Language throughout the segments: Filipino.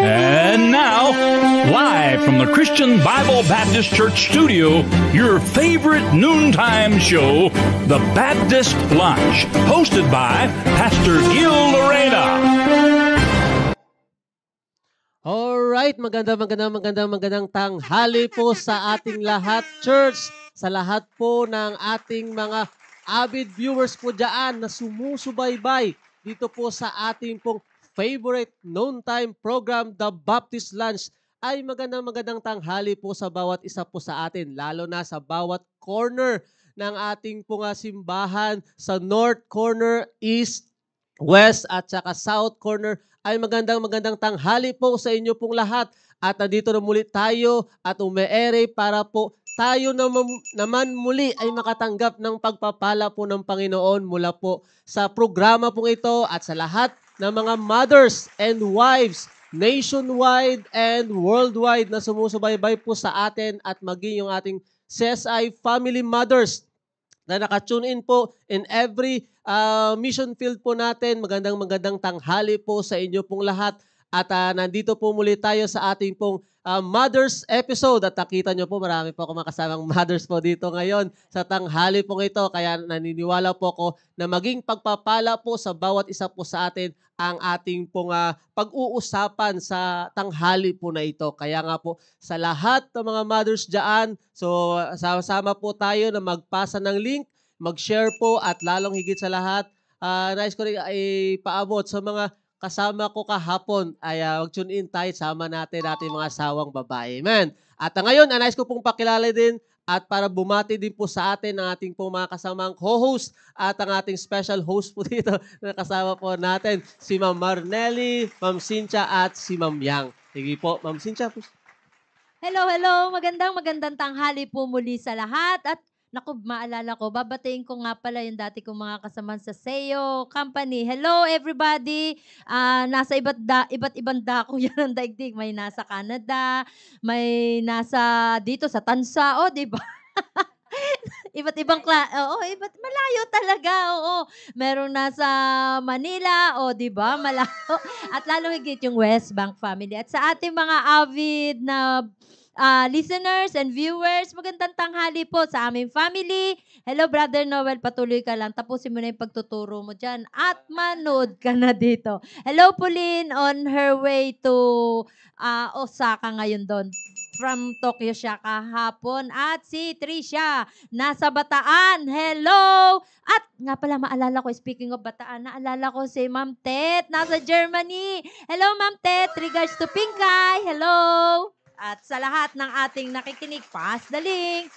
And now, live from the Christian Bible Baptist Church studio, your favorite noontime show, The Baptist Lunch, hosted by Pastor Gil Lorena. All right, maganda, maganda, maganda, magandang tanghali po sa ating lahat, church, sa lahat po ng ating mga avid viewers po dyan na sumusubaybay dito po sa ating pong favorite noon time program, The Baptist Lunch, ay magandang magandang tanghali po sa bawat isa po sa atin, lalo na sa bawat corner ng ating po nga simbahan sa north corner, east, west at saka south corner ay magandang magandang tanghali po sa inyo pong lahat. At nandito na muli tayo at umeere para po tayo naman muli ay makatanggap ng pagpapala po ng Panginoon mula po sa programa pong ito at sa lahat ng mga mothers and wives nationwide and worldwide na sumusubaybay po sa atin at maging yung ating CSI Family Mothers na nakatune in po in every uh, mission field po natin. Magandang magandang tanghali po sa inyo pong lahat. At uh, nandito po muli tayo sa ating pong uh, Mothers episode. At nakita nyo po, marami po ako makasamang mothers po dito ngayon sa tanghali pong ito. Kaya naniniwala po ako na maging pagpapala po sa bawat isa po sa atin ang ating pong uh, pag-uusapan sa tanghali po na ito. Kaya nga po, sa lahat ng mga mothers dyan, so sama-sama po tayo na magpasa ng link, mag-share po at lalong higit sa lahat, uh, nais ko rin ipaabot sa mga kasama ko kahapon ay uh, tune in tayo, sama natin dati mga sawang babae. Man, at uh, ngayon, anais ko pong pakilala din at para bumati din po sa atin ang ating po mga kasamang co-host at ang ating special host po dito na kasama po natin, si Ma'am Marnelli, Ma'am Cynthia at si Ma'am Yang. Sige po, Ma'am Cynthia. Hello, hello. Magandang magandang tanghali po muli sa lahat. At Naku, maalala ko, babatiin ko nga pala yung dati kong mga kasama sa SEO company. Hello everybody! Uh, nasa iba't, da, iba't ibang dako yan ang daigdig. May nasa Canada, may nasa dito sa Tansa, o oh, di ba? iba't ibang kla oo, iba't malayo talaga, oo. Merong nasa Manila, o oh, di ba? Malayo. At lalo higit yung West Bank family. At sa ating mga avid na uh, listeners and viewers. Magandang tanghali po sa aming family. Hello, Brother Noel. Patuloy ka lang. Tapusin mo na yung pagtuturo mo dyan. At manood ka na dito. Hello, Pauline. On her way to uh, Osaka ngayon doon from Tokyo siya kahapon. At si Trisha, nasa Bataan. Hello! At nga pala, maalala ko, speaking of Bataan, naalala ko si Ma'am Tet, nasa Germany. Hello, Ma'am Tet. Regards to Pinkay. Hello! at sa lahat ng ating nakikinig. Pass the link!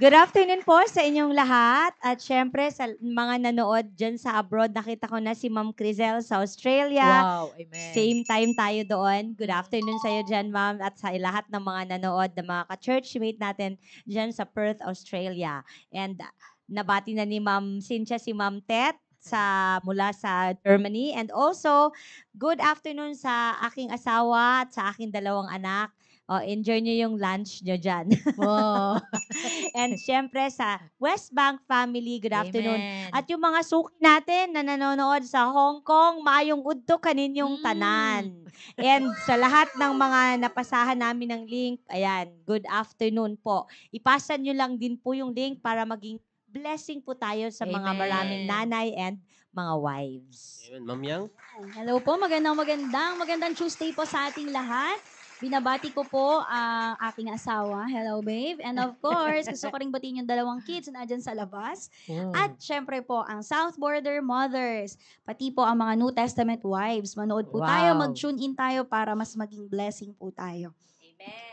Good afternoon po sa inyong lahat at syempre sa mga nanood dyan sa abroad. Nakita ko na si Ma'am Crizel sa Australia. Wow, amen. Same time tayo doon. Good afternoon sa iyo dyan, Ma'am, at sa lahat ng mga nanood, ng mga ka-churchmate natin dyan sa Perth, Australia. And nabati na ni Ma'am Cynthia si Ma'am Tet sa mm. mula sa Germany and also good afternoon sa aking asawa at sa aking dalawang anak. Oh, enjoy niyo yung lunch niyo diyan. Wow. And syempre sa West Bank family, good afternoon. Amen. At yung mga suki natin na nanonood sa Hong Kong, maayong udto kaninyong mm. tanan. Hmm. And sa lahat ng mga napasahan namin ng link, ayan, good afternoon po. Ipasan nyo lang din po yung link para maging blessing po tayo sa Amen. mga maraming nanay and mga wives. Amen. Ma'am Yang? Hello po, magandang magandang magandang Tuesday po sa ating lahat. Binabati ko po ang uh, aking asawa. Hello, babe. And of course, gusto ko rin batiin yung dalawang kids na dyan sa labas. Yeah. Hmm. At syempre po, ang South Border Mothers. Pati po ang mga New Testament wives. Manood po wow. tayo, mag-tune in tayo para mas maging blessing po tayo. Amen.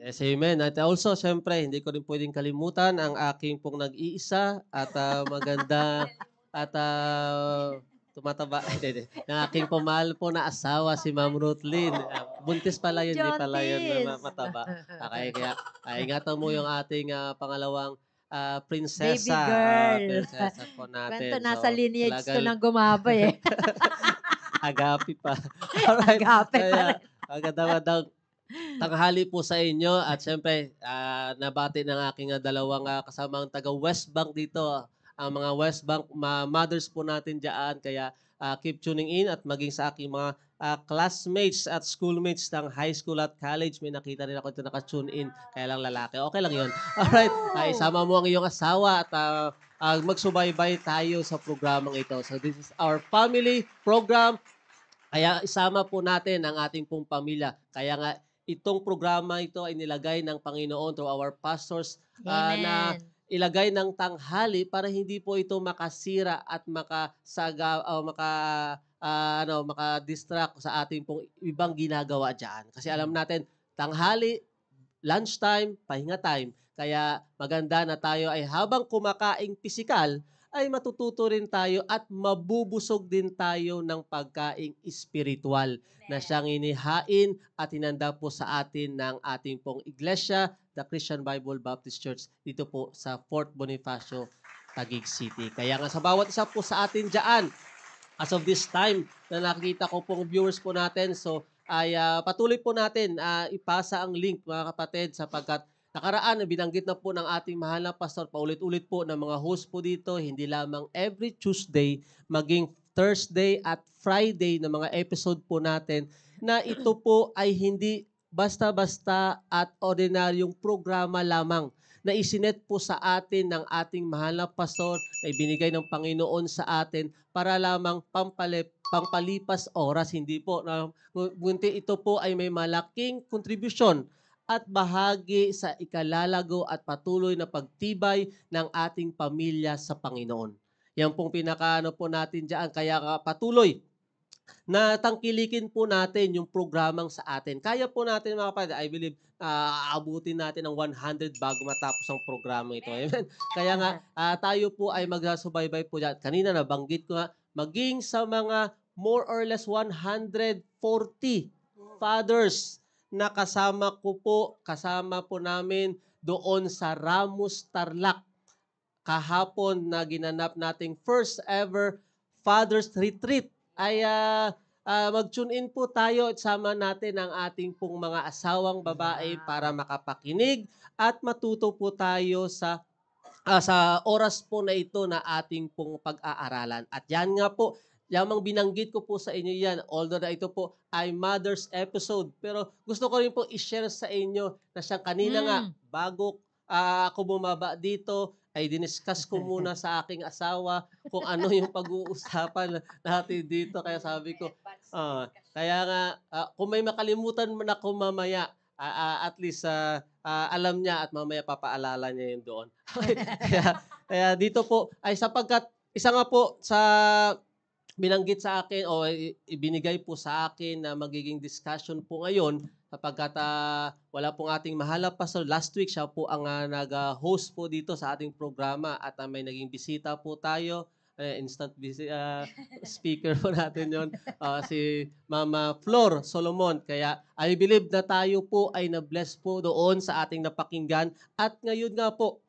Yes, amen. At also, syempre, hindi ko rin pwedeng kalimutan ang aking pong nag-iisa at uh, maganda at uh, tumataba. ng aking pamahal po na asawa si Ma'am Ruthlyn. Ah, buntis pala yun, hindi pala yun na mataba. Okay, kaya ay, ingatan mo yung ating uh, pangalawang uh, prinsesa. Baby girl. Uh, prinsesa po natin. Kwento, nasa so, lineage talagang... to ng gumabay eh. Agapi pa. Agapi pa rin. Magandang Tanghali po sa inyo at siyempre uh, nabati ng aking ah, dalawang uh, kasamang taga West Bank dito. Ang mga West Bank ma- mothers po natin diyan kaya uh, keep tuning in at maging sa aking mga uh, classmates at schoolmates ng high school at college. May nakita rin ako ito naka-tune in. Kaya lang lalaki. Okay lang yun. Alright. Uh, isama mo ang iyong asawa at uh, uh, magsubaybay tayo sa programang ito. So this is our family program. Kaya isama po natin ang ating pong pamilya. Kaya nga itong programa ito ay nilagay ng Panginoon through our pastors uh, na ilagay ng tanghali para hindi po ito makasira at makasaga o uh, maka uh, ano makadistract sa ating pong ibang ginagawa diyan. Kasi alam natin tanghali, lunchtime, pahinga time. Kaya maganda na tayo ay habang kumakaing pisikal ay matututo rin tayo at mabubusog din tayo ng pagkaing espiritual na siyang inihain at hinanda po sa atin ng ating pong iglesia, the Christian Bible Baptist Church, dito po sa Fort Bonifacio, Taguig City. Kaya nga sa bawat isa po sa atin dyan, as of this time na nakikita ko pong viewers po natin, so ay uh, patuloy po natin uh, ipasa ang link mga kapatid sapagkat Nakaraan na binanggit na po ng ating mahal na pastor paulit-ulit po ng mga host po dito, hindi lamang every Tuesday, maging Thursday at Friday ng mga episode po natin na ito po ay hindi basta-basta at ordinaryong programa lamang na isinet po sa atin ng ating mahal na pastor na ibinigay ng Panginoon sa atin para lamang pampalip, pampalipas oras. Hindi po, na, ito po ay may malaking contribution at bahagi sa ikalalago at patuloy na pagtibay ng ating pamilya sa Panginoon. Yan pong pinakaano po natin diyan Kaya patuloy na tangkilikin po natin yung programang sa atin. Kaya po natin mga kapatid, I believe, uh, ah, abutin natin ang 100 bago matapos ang programang ito. Amen. Kaya nga, uh, tayo po ay magsasubaybay po diyan. Kanina nabanggit ko nga, maging sa mga more or less 140 mm. fathers na kasama ko po, kasama po namin doon sa Ramos Tarlac. Kahapon na ginanap nating first ever Father's Retreat. Ay uh, uh, mag-tune in po tayo at sama natin ang ating pong mga asawang babae para makapakinig at matuto po tayo sa uh, sa oras po na ito na ating pong pag-aaralan. At yan nga po, Yamang binanggit ko po sa inyo yan, although na ito po ay Mother's Episode. Pero gusto ko rin po i-share sa inyo na siyang kanina mm. nga, hmm. bago uh, ako bumaba dito, ay diniscuss ko muna sa aking asawa kung ano yung pag-uusapan natin dito. Kaya sabi ko, uh, kaya nga, uh, kung may makalimutan na ako mamaya, uh, uh, at least uh, uh, alam niya at mamaya papaalala niya yun doon. kaya, kaya dito po, ay sapagkat isa nga po sa binanggit sa akin o ibinigay po sa akin na magiging discussion po ngayon sapagkat uh, wala pong ating mahala pa pastor. Last week siya po ang uh, nag-host po dito sa ating programa at uh, may naging bisita po tayo. Uh, instant busy, uh, speaker po natin yon uh, si Mama Flor Solomon. Kaya I believe na tayo po ay na-bless po doon sa ating napakinggan. At ngayon nga po,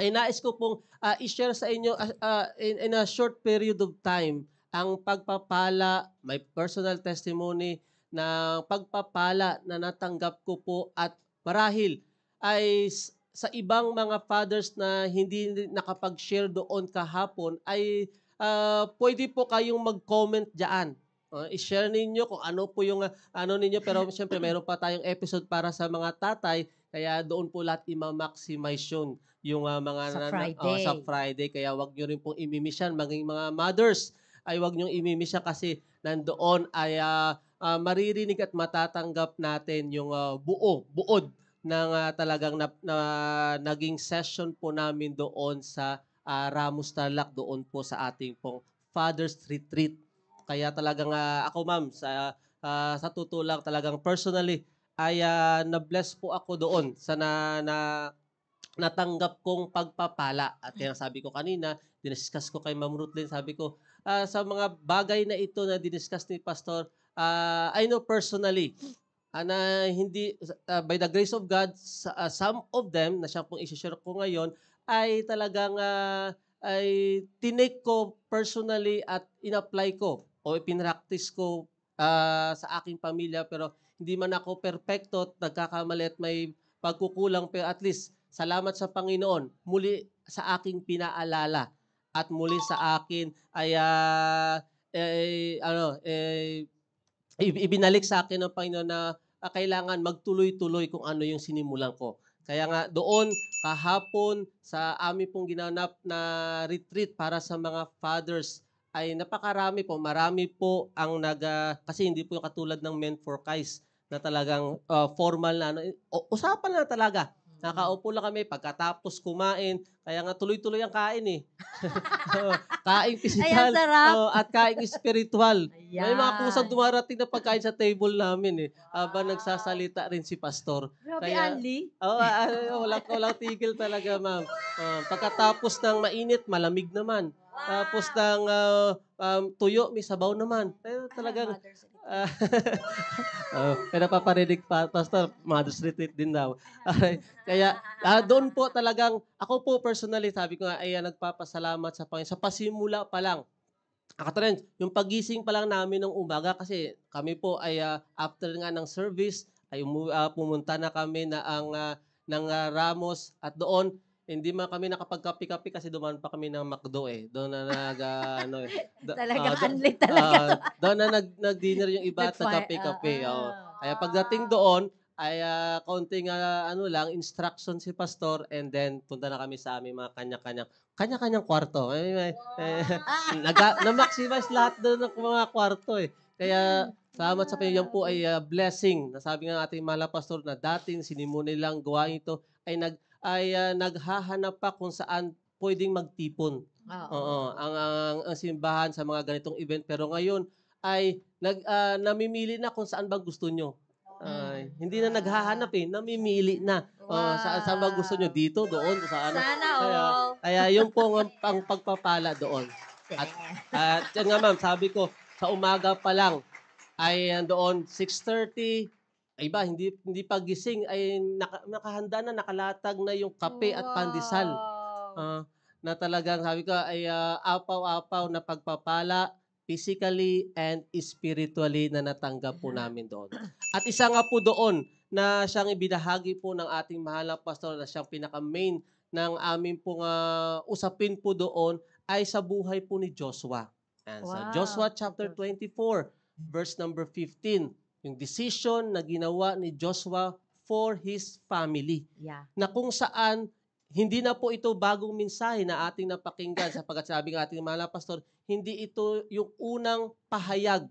ay nais ko pong uh, i-share sa inyo uh, uh, in, in a short period of time ang pagpapala, my personal testimony na pagpapala na natanggap ko po at marahil ay sa ibang mga fathers na hindi nakapag-share doon kahapon ay uh, pwede po kayong mag-comment diyan. Uh, i-share ninyo kung ano po yung uh, ano ninyo pero siyempre meron pa tayong episode para sa mga tatay kaya doon po lahat i-maximize yun yung uh, mga sa Friday. uh, sa Friday kaya wag niyo rin pong imimiss yan maging mga mothers ay wag niyong imimisa kasi nandoon ay uh, uh, maririnig at matatanggap natin yung uh, buo, buod ng uh, talagang na, na, naging session po namin doon sa uh, Ramos Talak doon po sa ating pong Father's Retreat. Kaya talagang uh, ako ma'am sa uh, sa tutulang talagang personally ay uh, na-bless po ako doon sa na, na natanggap kong pagpapala. At kaya sabi ko kanina, diniscuss ko kay Ma'am Ruth din, sabi ko, uh, sa mga bagay na ito na diniscuss ni Pastor, uh, I know personally uh, na hindi, uh, by the grace of God, uh, some of them na siya pong isishare ko ngayon ay talagang uh, ay tinake ko personally at inapply ko o ipinractice ko uh, sa aking pamilya pero hindi man ako perfecto at nagkakamali at may pagkukulang pero at least salamat sa Panginoon muli sa aking pinaalala at muli sa akin ay uh, eh, ano eh, ibinalik sa akin ng Panginoon na uh, kailangan magtuloy-tuloy kung ano yung sinimulan ko. Kaya nga doon kahapon sa amin pong ginanap na retreat para sa mga fathers ay napakarami po, marami po ang nag uh, kasi hindi po katulad ng men for Christ na talagang uh, formal na ano, eh, usapan na talaga Nakaupo lang kami pagkatapos kumain. Kaya nga tuloy-tuloy ang kain eh. kain physical oh, at kain spiritual. Ayan. May mga kusang dumarating na pagkain sa table namin eh. Wow. Habang nagsasalita rin si pastor. Grabe, Kaya, Oo, Oh, oh, walang, walang tigil talaga, ma'am. Uh, pagkatapos ng mainit, malamig naman. Wow. Tapos ng uh, um, tuyo, may sabaw naman. Talagang, Ah. oh, kaya napaparinig pa, Pastor, Mother's Retreat din daw. Aray, kaya ah, doon po talagang, ako po personally, sabi ko nga, ay ah, nagpapasalamat sa Panginoon. Sa pasimula pa lang, Akatrend, yung pagising pa lang namin ng umaga kasi kami po ay uh, after nga ng service, ay uh, pumunta na kami na ang uh, ng uh, Ramos at doon hindi man kami nakapagkapi-kapi kasi dumaan pa kami ng McDo eh. Doon na nag, uh, ano eh. Do, ah, talaga, uh, ah, unli talaga. Uh, doon na nag, nag-dinner yung iba at nagkapi-kapi. Uh, oh. Kaya pagdating doon, ay uh, kaunting uh, ano lang instruction si pastor and then punta na kami sa aming mga kanya-kanyang kanya-kanyang kwarto. Ay, may, eh, nag- na-maximize lahat doon ng mga kwarto eh. Kaya mm. salamat sa pinigyan po ay uh, blessing. Nasabi nga ating mala pastor na dating sinimula nilang gawain ito ay nag ay uh, naghahanap pa kung saan pwedeng magtipon. Oo. Oo. Ang, ang, ang simbahan sa mga ganitong event. Pero ngayon ay nag, uh, namimili na kung saan bang gusto nyo. Ay, hmm. hindi na naghahanap eh, namimili na. Wow. Uh, saan, saan ba gusto nyo? Dito, doon, sa ano? Sana kaya, all. Kaya yung po ang, ang pagpapala doon. At, eh. at yan nga ma'am, sabi ko, sa umaga pa lang, ay ah, doon 6.30 iba hindi hindi pa gising ay naka, nakahanda na nakalatag na yung kape wow. at pandesal. Uh, na talagang sabi ko ay uh, apaw-apaw na pagpapala physically and spiritually na natanggap po mm-hmm. namin doon. At isa nga po doon na siyang ibinahagi po ng ating mahal na pastor na siyang pinaka-main ng aming pong uh, usapin po doon ay sa buhay po ni Joshua. And wow. sa Joshua chapter 24 verse number 15 yung decision na ginawa ni Joshua for his family. Yeah. Na kung saan, hindi na po ito bagong mensahe na ating napakinggan sapagkat sabi ng ating mga pastor, hindi ito yung unang pahayag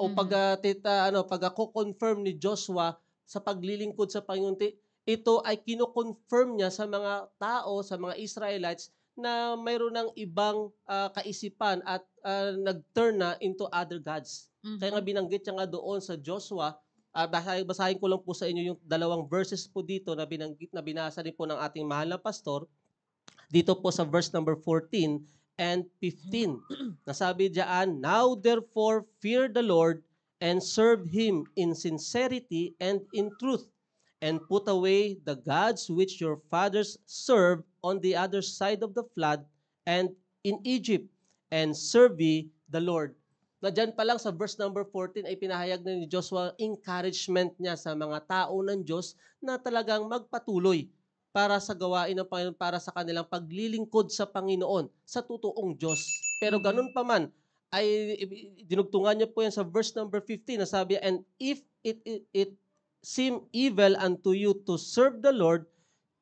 o mm-hmm. pag uh, tita, uh, ano pagko-confirm ni Joshua sa paglilingkod sa Panginoon. Ito ay kino-confirm niya sa mga tao, sa mga Israelites na mayroon ng ibang uh, kaisipan at uh, nag-turn na into other gods. Mm-hmm. Kaya nga binanggit niya nga doon sa Joshua, uh, basahin, ko lang po sa inyo yung dalawang verses po dito na binanggit na binasa rin po ng ating mahal na pastor. Dito po sa verse number 14 and 15. Nasabi diyan, Now therefore fear the Lord and serve Him in sincerity and in truth and put away the gods which your fathers served on the other side of the flood and in Egypt, and serve ye the Lord. Na dyan pa lang sa verse number 14 ay pinahayag na ni Joshua encouragement niya sa mga tao ng Diyos na talagang magpatuloy para sa gawain ng Panginoon, para sa kanilang paglilingkod sa Panginoon, sa totoong Diyos. Pero ganun pa man, ay dinugtungan niya po yan sa verse number 15 na sabi, And if it, it, it seem evil unto you to serve the Lord,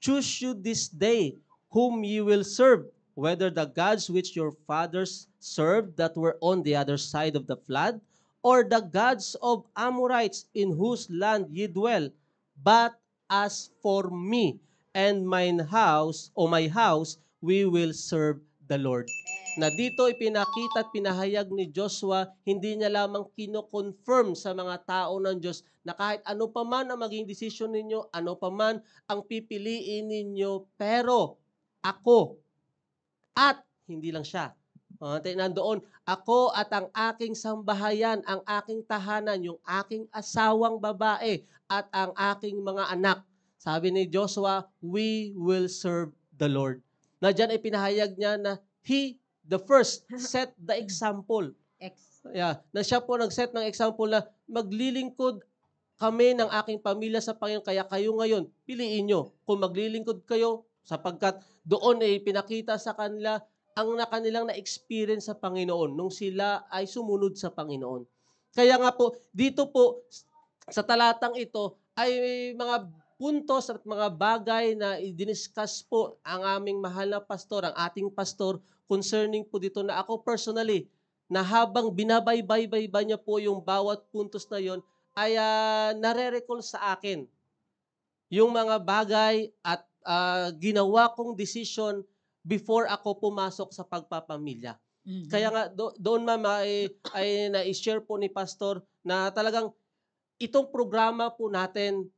choose you this day whom ye will serve, whether the gods which your fathers served that were on the other side of the flood, or the gods of Amorites in whose land ye dwell. But as for me and mine house, or my house, we will serve the Lord. Amen na dito ipinakita at pinahayag ni Joshua, hindi niya lamang kino-confirm sa mga tao ng Diyos na kahit ano pa man ang maging desisyon ninyo, ano pa man ang pipiliin ninyo, pero ako at hindi lang siya. Uh, nandoon, ako at ang aking sambahayan, ang aking tahanan, yung aking asawang babae at ang aking mga anak. Sabi ni Joshua, we will serve the Lord. Na dyan ay pinahayag niya na He the first, set the example. Ex- yeah, na siya po nag-set ng example na maglilingkod kami ng aking pamilya sa Panginoon. Kaya kayo ngayon, piliin nyo kung maglilingkod kayo sapagkat doon ay eh, pinakita sa kanila ang na kanilang na-experience sa Panginoon nung sila ay sumunod sa Panginoon. Kaya nga po, dito po, sa talatang ito, ay mga puntos at mga bagay na idiniscuss po ang aming mahal na pastor, ang ating pastor, concerning po dito na ako personally, na habang binabaybay-bayba niya po yung bawat puntos na yon, ay uh, nare-recall sa akin yung mga bagay at uh, ginawa kong decision before ako pumasok sa pagpapamilya. Mm-hmm. Kaya nga do, doon ma'am ay, ay na-share po ni pastor na talagang itong programa po natin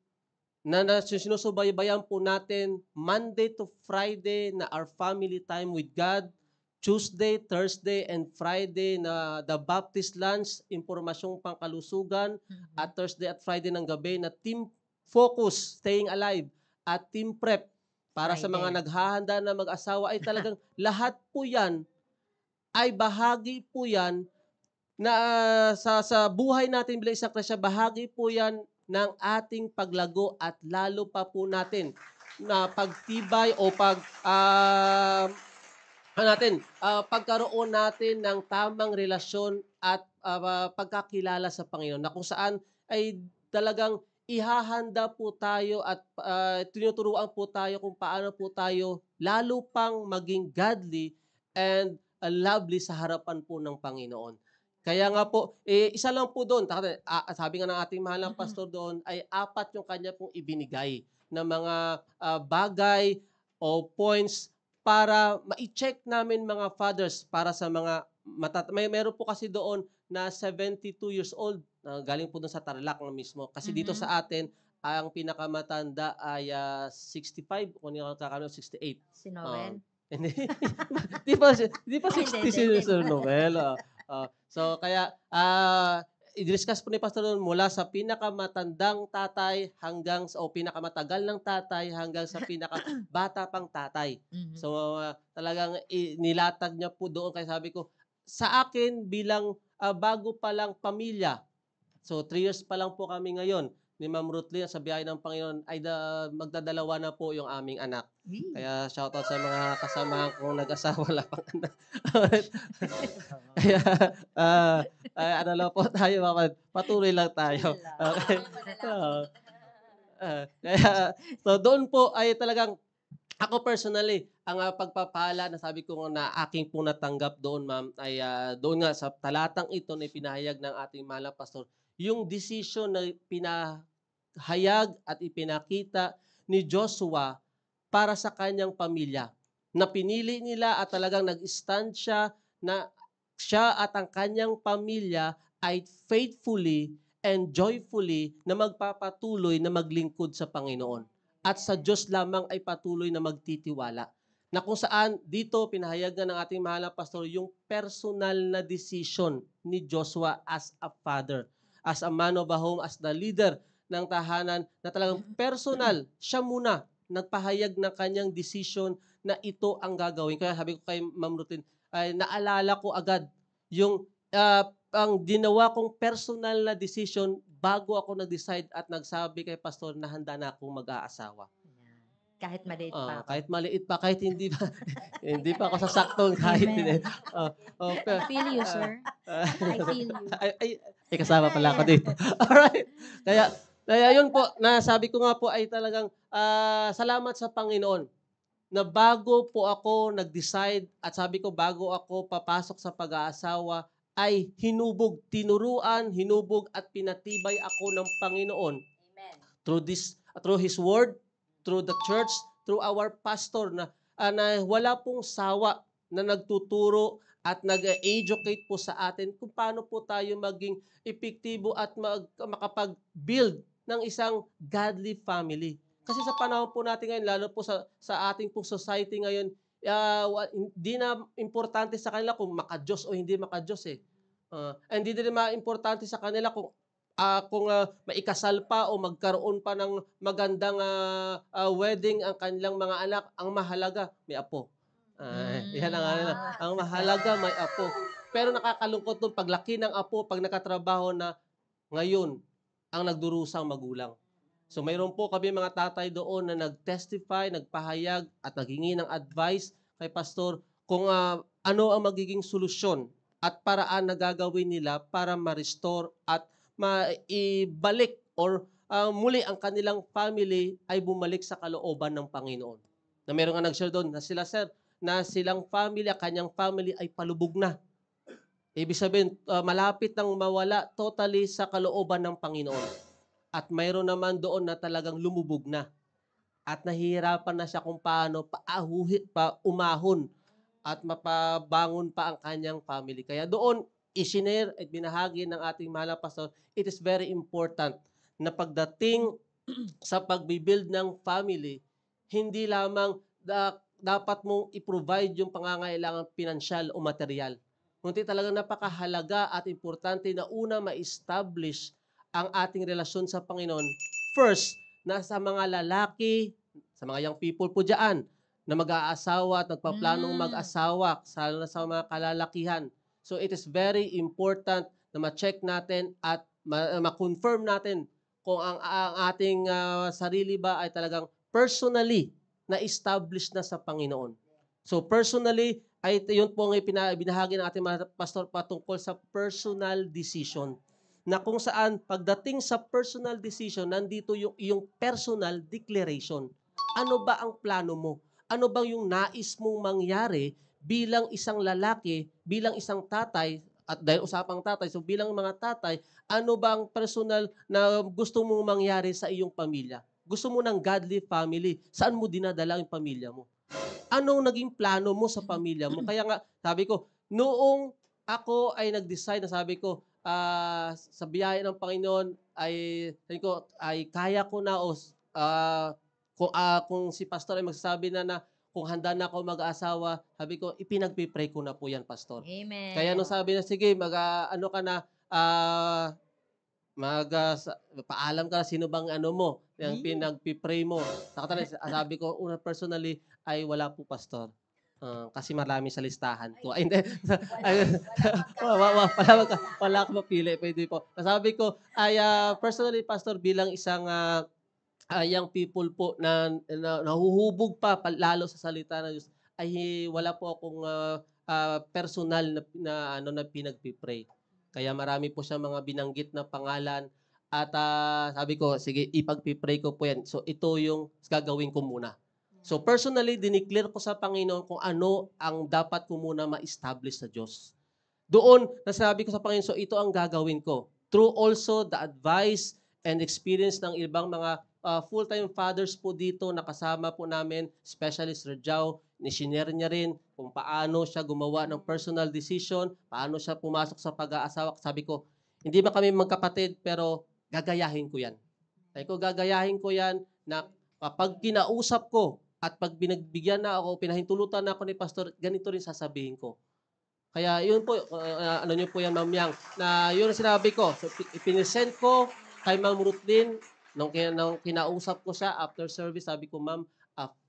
na sinusubaybayan po natin Monday to Friday na our family time with God, Tuesday, Thursday, and Friday na the Baptist lunch, impormasyong pangkalusugan, mm-hmm. at Thursday at Friday ng gabi na team focus, staying alive, at team prep. Para Friday. sa mga naghahanda na mag-asawa ay talagang lahat po yan ay bahagi po yan na uh, sa sa buhay natin bilang isang Krisya, bahagi po yan ng ating paglago at lalo pa po natin na pagtibay o pag uh, natin, uh, pagkaroon natin ng tamang relasyon at uh, pagkakilala sa Panginoon na kung saan ay talagang ihahanda po tayo at uh, tinuturuan po tayo kung paano po tayo lalo pang maging godly and uh, lovely sa harapan po ng Panginoon. Kaya nga po, eh, isa lang po doon, sabi nga ng ating mahal na pastor doon, ay apat yung kanya pong ibinigay na mga uh, bagay o points para ma-check namin mga fathers para sa mga matat may meron po kasi doon na 72 years old na uh, galing po doon sa Tarlac mismo kasi mm-hmm. dito sa atin ang pinakamatanda ay uh, 65 kung hindi ako 68 si Noel uh, hindi, di pa, di pa 60 si Noel. Uh, Oh, so kaya uh, ah, i po ni Pastor Don mula sa pinakamatandang tatay hanggang sa o pinakamatagal ng tatay hanggang sa pinakabata pang tatay. Mm-hmm. So uh, talagang nilatag niya po doon kaya sabi ko sa akin bilang uh, bago pa lang pamilya. So 3 years pa lang po kami ngayon ni Ma'am Ruthleen sa biyahe ng Panginoon ay da, magdadalawa na po yung aming anak. Kaya shout out sa mga kasamahan kong nag-asawa wala pang anak. Kaya, uh, uh, ano lang po tayo, mama, patuloy lang tayo. Okay. Uh, kaya, so doon po ay talagang ako personally, ang uh, pagpapala na sabi ko na aking po natanggap doon, ma'am, ay uh, doon nga sa talatang ito na pinahayag ng ating malang pastor, yung decision na pina, hayag at ipinakita ni Joshua para sa kanyang pamilya na pinili nila at talagang nag-stand siya na siya at ang kanyang pamilya ay faithfully and joyfully na magpapatuloy na maglingkod sa Panginoon. At sa Diyos lamang ay patuloy na magtitiwala. Na kung saan dito pinahayag na ng ating mahal na pastor yung personal na decision ni Joshua as a father, as a man of a home, as the leader ng tahanan na talagang personal, siya muna nagpahayag ng kanyang decision na ito ang gagawin. Kaya sabi ko kay Ma'am Rutin, ay, naalala ko agad yung uh, ang dinawa kong personal na decision bago ako nag-decide at nagsabi kay pastor na handa na akong mag-aasawa. Kahit maliit pa. Uh, kahit maliit pa, kahit hindi pa, hindi pa ako sasaktong kahit din. Uh, okay. I feel you, ah, sir. Uh, I feel you. Ay, ay, ay kasama pala ako dito. All right. Kaya, kaya yun po, nasabi ko nga po ay talagang uh, salamat sa Panginoon na bago po ako nag-decide at sabi ko bago ako papasok sa pag-aasawa ay hinubog, tinuruan, hinubog at pinatibay ako ng Panginoon. Amen. Through this through his word, through the church, through our pastor na, uh, na wala pong sawa na nagtuturo at nag-educate po sa atin kung paano po tayo maging epektibo at mag, makapag-build ng isang godly family. Kasi sa panahon po natin ngayon, lalo po sa, sa ating pong society ngayon, uh, hindi na importante sa kanila kung makajos o hindi makajos eh. Uh, and hindi na importante sa kanila kung uh, kung uh, maikasal pa o magkaroon pa ng magandang uh, uh, wedding ang kanilang mga anak, ang mahalaga may apo. Ay, hmm. yan ang ano Ang mahalaga may apo. Pero nakakalungkot nung paglaki ng apo pag nakatrabaho na ngayon ang nagdurusang magulang. So mayroon po kami mga tatay doon na nag-testify, nagpahayag at naghingi ng advice kay pastor kung uh, ano ang magiging solusyon at paraan na gagawin nila para ma-restore at maibalik or uh, muli ang kanilang family ay bumalik sa kalooban ng Panginoon. Na meron nga nag-share doon na sila sir, na silang family, kanyang family ay palubog na Ibig sabihin, uh, malapit nang mawala totally sa kalooban ng Panginoon. At mayroon naman doon na talagang lumubog na. At nahihirapan na siya kung paano paahuhit pa, umahon at mapabangon pa ang kanyang family. Kaya doon, isinare at binahagi ng ating mahal na pastor, it is very important na pagdating sa pagbibuild ng family, hindi lamang da- dapat mong i-provide yung pangangailangan pinansyal o material kundi talaga napakahalaga at importante na una ma-establish ang ating relasyon sa Panginoon. First, nasa mga lalaki, sa mga young people po dyan, na mag-aasawa at nagpaplanong hmm. mag-asawa, sana sa mga kalalakihan. So it is very important na ma-check natin at ma-confirm natin kung ang, ang ating uh, sarili ba ay talagang personally na-establish na sa Panginoon. So personally, ay yun po ang binahagi ng ating pastor patungkol sa personal decision na kung saan pagdating sa personal decision, nandito yung iyong personal declaration. Ano ba ang plano mo? Ano bang yung nais mong mangyari bilang isang lalaki, bilang isang tatay, at dahil usapang tatay, so bilang mga tatay, ano ba ang personal na gusto mong mangyari sa iyong pamilya? Gusto mo ng godly family? Saan mo dinadala yung pamilya mo? Anong naging plano mo sa pamilya mo? Kaya nga, sabi ko, noong ako ay nag-decide na sabi ko, uh, sa biyaya ng Panginoon ay sabi ko ay kaya ko na o uh, ah, kung, uh, ah, kung si pastor ay magsasabi na na kung handa na ako mag-asawa, sabi ko ipinagpipray ko na po 'yan, pastor. Amen. Kaya nung sabi na sige, mag uh, ano ka na uh, mag uh, paalam ka sino bang ano mo, yung hmm. pinagpipray mo. Sa sabi ko una personally, ay, wala po, Pastor. Uh, kasi marami sa listahan to. Ay, hindi. Wala, wala, ka, wala ka mapili. Pwede po. Nasabi ko, ay, uh, personally, Pastor, bilang isang uh, uh, young people po na, na nahuhubog pa lalo sa salita ng Diyos, ay wala po akong uh, uh, personal na, na ano na pinagpipray. Kaya marami po siya mga binanggit na pangalan at uh, sabi ko sige ipagpipray ko po yan. So ito yung gagawin ko muna. So personally, dineclare ko sa Panginoon kung ano ang dapat ko muna ma-establish sa Diyos. Doon, nasabi ko sa Panginoon, so ito ang gagawin ko. Through also the advice and experience ng ibang mga uh, full-time fathers po dito, nakasama po namin, specialist Rajaw, nishinare niya rin kung paano siya gumawa ng personal decision, paano siya pumasok sa pag-aasawa. Sabi ko, hindi ba kami magkapatid, pero gagayahin ko yan. Sabi ko, gagayahin ko yan na kapag kinausap ko at pag binagbigyan na ako, pinahintulutan na ako ni pastor, ganito rin sasabihin ko. Kaya yun po, uh, uh ano niyo po yan, Ma'am Yang, na yun ang sinabi ko. So, ipinesent ko kay Ma'am Ruth din, nung, kin- nung kinausap ko siya after service, sabi ko, Ma'am,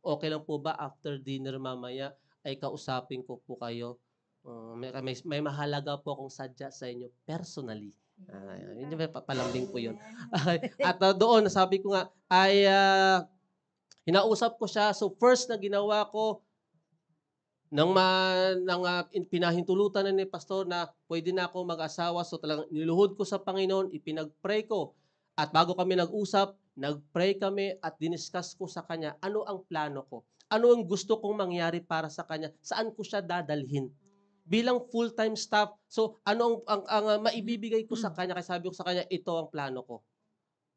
okay lang po ba after dinner mamaya ay kausapin ko po kayo? Uh, may, may, may mahalaga po akong sadya sa inyo personally. Uh, yun, palambing po yun. At uh, doon, sabi ko nga, ay uh, Hinausap ko siya. So first na ginawa ko, nang, ma, nang uh, pinahintulutan na ni pastor na pwede na ako mag-asawa. So talagang niluhod ko sa Panginoon, ipinag-pray ko. At bago kami nag-usap, nag-pray kami at diniscuss ko sa kanya ano ang plano ko. Ano ang gusto kong mangyari para sa kanya? Saan ko siya dadalhin? Bilang full-time staff, so ano ang, ang, ang ah, maibibigay ko sa hmm. kanya? Kaya sabi ko sa kanya, ito ang plano ko.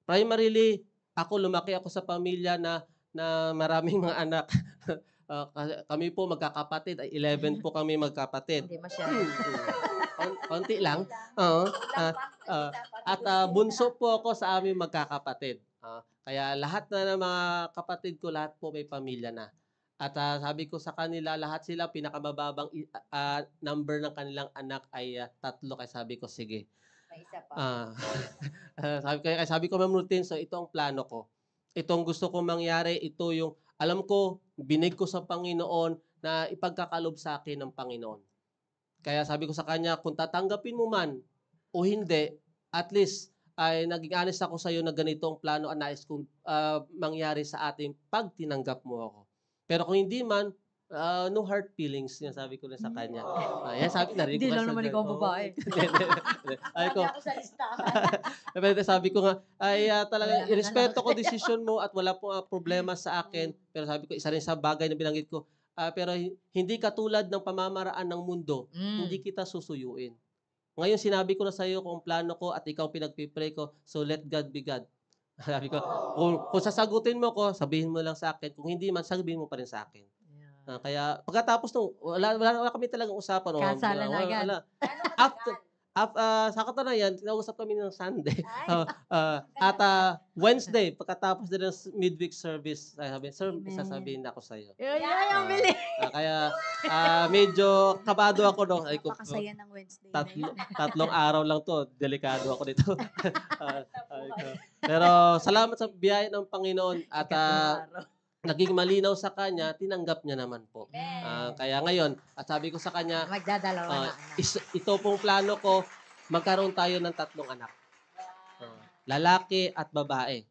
Primarily, ako lumaki ako sa pamilya na na maraming mga anak. uh, kami po magkakapatid, 11 po kami magkapatid. Hindi masyado. Hmm, hmm. Konti lang. Oo. Uh, uh, at uh, bunso po ako sa aming magkakapatid. Uh, kaya lahat na ng mga kapatid ko, lahat po may pamilya na. At uh, sabi ko sa kanila, lahat sila pinakamababang uh, number ng kanilang anak ay uh, tatlo. Kaya sabi ko, sige. May isa pa. Uh, sabi, kaya sabi ko, Ma'am Rutin, so ito ang plano ko itong gusto kong mangyari, ito yung alam ko, binig ko sa Panginoon na ipagkakalob sa akin ng Panginoon. Kaya sabi ko sa kanya, kung tatanggapin mo man o hindi, at least ay naging honest ako sa iyo na ganitong plano ang nais kong uh, mangyari sa ating pag tinanggap mo ako. Pero kung hindi man, Uh, no hard feelings, hmm, ah, sabi ko rin sa kanya. Oh. Uh, yan, sabi, narinig ko. Hindi lang naman ikaw ang babae. Ay ko. ako sa sabi ko nga, ay uh, talaga, irespeto ko desisyon mo at wala pong uh, problema sa hmm. akin. Pero sabi ko, isa rin sa bagay na binanggit ko, uh, pero hindi katulad ng pamamaraan ng mundo, mm. hindi kita susuyuin. Ngayon, sinabi ko na sa iyo kung plano ko at ikaw pinagpipray ko, so let God be God. Sabi ko, kung, kung sasagutin mo ko, sabihin mo lang sa akin. Kung hindi man, sabihin mo pa rin sa akin. Uh, kaya pagkatapos nung wala wala, wala kami talagang usapan noon. Kasalan wala, agad. Wala, After Af, uh, sa kata na yan, kinausap kami ng Sunday. Uh, uh, at uh, Wednesday, pagkatapos din ng midweek service, ay sabi, sir, Amen. isasabihin na ako sa iyo. Yeah, yeah, uh, bili. Uh, kaya uh, medyo kabado ako. No, ay, kung, Napakasaya ng Wednesday. Tatlo, tatlong araw lang to. Delikado ako dito. uh, ay, pero salamat sa biyaya ng Panginoon. At uh, naging malinaw sa kanya, tinanggap niya naman po. Uh, kaya ngayon, at sabi ko sa kanya, Magdadalawa uh, na anak. Is, ito pong plano ko, magkaroon tayo ng tatlong anak. Uh, lalaki at babae.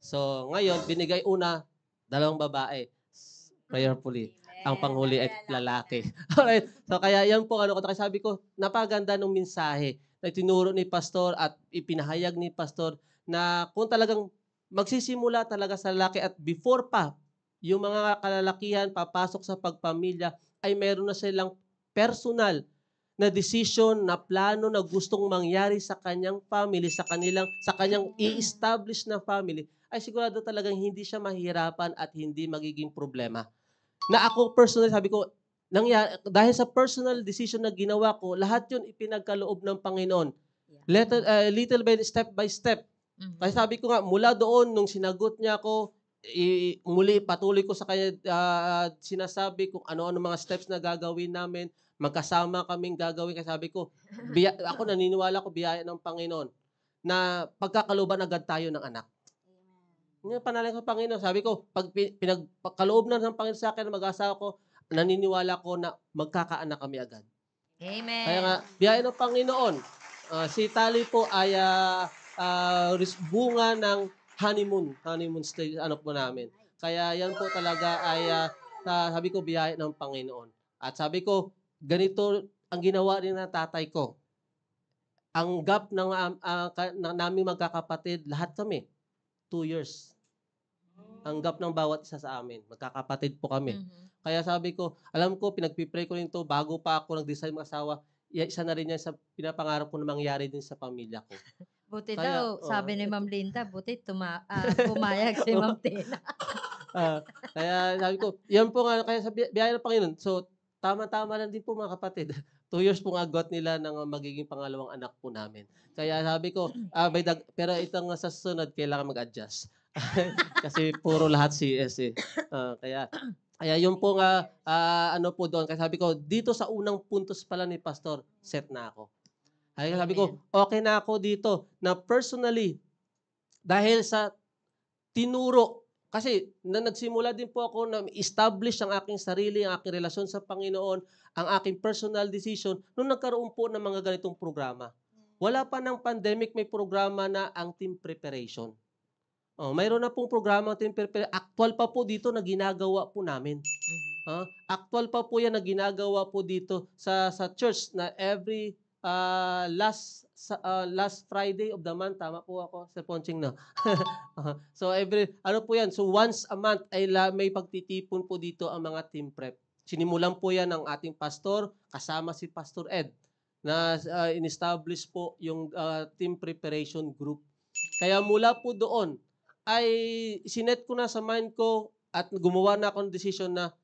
So, ngayon, binigay una, dalawang babae. Prayerfully. Ang panghuli ay lalaki. Alright. So, kaya yan po, ano ko, sabi ko, napaganda ng mensahe na tinuro ni pastor at ipinahayag ni pastor na kung talagang magsisimula talaga sa lalaki at before pa yung mga kalalakihan papasok sa pagpamilya ay meron na silang personal na decision, na plano na gustong mangyari sa kanyang family, sa kanilang sa kanyang i-establish na family, ay sigurado talagang hindi siya mahirapan at hindi magiging problema. Na ako personally sabi ko, nangyari, dahil sa personal decision na ginawa ko, lahat 'yun ipinagkaloob ng Panginoon. Little, uh, little by step by step. Mm-hmm. Kasi sabi ko nga, mula doon, nung sinagot niya ako, i, muli patuloy ko sa kanya uh, sinasabi kung ano-ano mga steps na gagawin namin. Magkasama kaming gagawin. Kasi sabi ko, biya, ako naniniwala ko biyaya ng Panginoon na pagkakaluban agad tayo ng anak. Yung panalangin ko Panginoon, sabi ko, pag pinagkaloob na ng Panginoon sa akin ng mag-asawa ko, naniniwala ko na magkakaanak kami agad. Amen. Kaya nga, biyaya ng Panginoon. Uh, si Tali po ay uh, uh, bunga ng honeymoon, honeymoon stage ano po namin. Kaya yan po talaga ay uh, sabi ko biyaya ng Panginoon. At sabi ko, ganito ang ginawa rin ng tatay ko. Ang gap ng uh, uh, na, naming magkakapatid, lahat kami, two years. Ang gap ng bawat isa sa amin. Magkakapatid po kami. Mm-hmm. Kaya sabi ko, alam ko, pinagpipray ko rin to bago pa ako nag-design mag-asawa, isa na rin yan sa pinapangarap ko na mangyari din sa pamilya ko. Buti Kaya, daw, oh, sabi ni Ma'am Linda, buti tuma, uh, pumayag si Ma'am Tina. uh, kaya sabi ko, yan po nga, kaya sa biyaya ng Panginoon. So, tama-tama lang din po mga kapatid. Two years pong nga nila ng ah, magiging pangalawang anak po namin. Kaya sabi ko, ah, may dag- pero itong sa sunod, kailangan mag-adjust. kasi puro lahat CS eh. Uh, kaya, kaya yun po nga, uh, ano po doon. Kasi sabi ko, dito sa unang puntos pala ni Pastor, set na ako ay, sabi ko, okay na ako dito na personally, dahil sa tinuro, kasi na nagsimula din po ako na establish ang aking sarili, ang aking relasyon sa Panginoon, ang aking personal decision, nung nagkaroon po ng mga ganitong programa. Wala pa ng pandemic, may programa na ang team preparation. Oh, mayroon na pong programa ang team preparation. Actual pa po dito na ginagawa po namin. Mm-hmm. Uh, actual pa po yan na ginagawa po dito sa, sa church na every uh, last uh, last Friday of the month tama po ako sa punching no. Uh-huh. so every ano po 'yan? So once a month ay la, may pagtitipon po dito ang mga team prep. Sinimulan po 'yan ng ating pastor kasama si Pastor Ed na uh, inestablish po yung uh, team preparation group. Kaya mula po doon ay sinet ko na sa mind ko at gumawa na ako ng decision na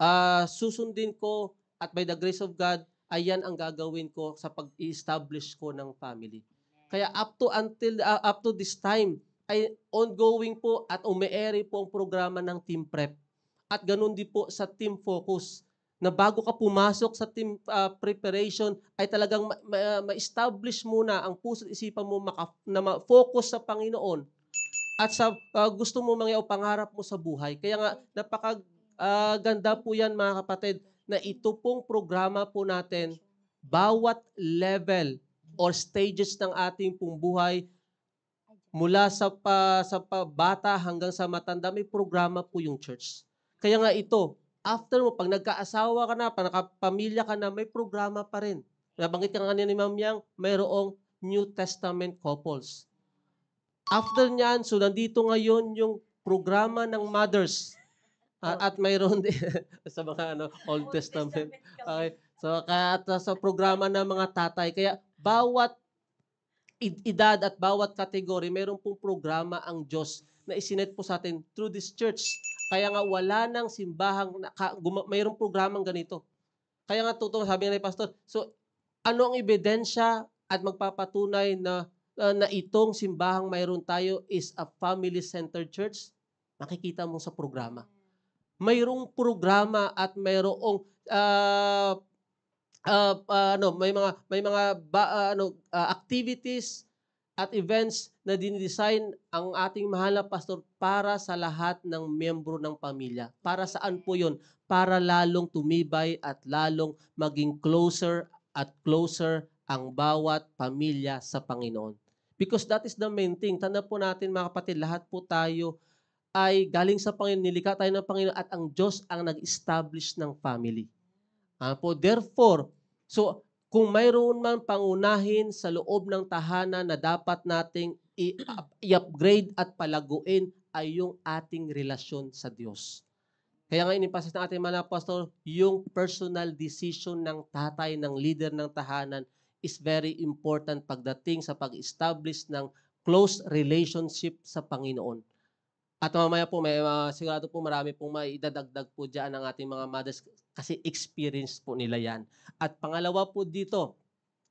uh, susundin ko at by the grace of God ayan ang gagawin ko sa pag-establish ko ng family. Kaya up to until uh, up to this time ay ongoing po at umeere po ang programa ng team prep. At ganun din po sa team focus na bago ka pumasok sa team uh, preparation ay talagang ma-establish ma- ma- muna ang puso at isipan mo maka- na ma-focus sa Panginoon at sa uh, gusto mo mangyari o pangarap mo sa buhay. Kaya nga napakaganda uh, po 'yan mga kapatid na ito pong programa po natin, bawat level or stages ng ating pong buhay, mula sa pa, sa pa hanggang sa matanda, may programa po yung church. Kaya nga ito, after mo, pag nagkaasawa ka na, pag nakapamilya ka na, may programa pa rin. Nabanggit ka kanina ni Ma'am Yang, mayroong New Testament couples. After niyan, so nandito ngayon yung programa ng mothers. Uh, at mayroon din sa mga ano, Old, Testament. Okay. So, kaya at, uh, sa programa ng mga tatay. Kaya bawat edad at bawat kategory, mayroon pong programa ang Diyos na isinet po sa atin through this church. Kaya nga wala nang simbahang, na, ka, guma, mayroong programang ganito. Kaya nga totoo sabi ni Pastor, so ano ang ebidensya at magpapatunay na uh, na itong simbahang mayroon tayo is a family-centered church? Makikita mo sa programa mayroong programa at mayroong uh, uh, ano may mga may mga ba, uh, ano uh, activities at events na dinidesign ang ating mahal na pastor para sa lahat ng miyembro ng pamilya. Para saan po 'yon? Para lalong tumibay at lalong maging closer at closer ang bawat pamilya sa Panginoon. Because that is the main thing. Tanda po natin mga kapatid, lahat po tayo ay galing sa Panginoon, nilikha tayo ng Panginoon at ang Diyos ang nag-establish ng family. Ah, po, therefore, so kung mayroon man pangunahin sa loob ng tahanan na dapat nating i-upgrade at palaguin ay yung ating relasyon sa Diyos. Kaya nga inipasis ng ating mga pastor, yung personal decision ng tatay, ng leader ng tahanan is very important pagdating sa pag-establish ng close relationship sa Panginoon. At mamaya po, may, uh, sigurado po marami pong maidadagdag po dyan ang ating mga mothers kasi experience po nila yan. At pangalawa po dito,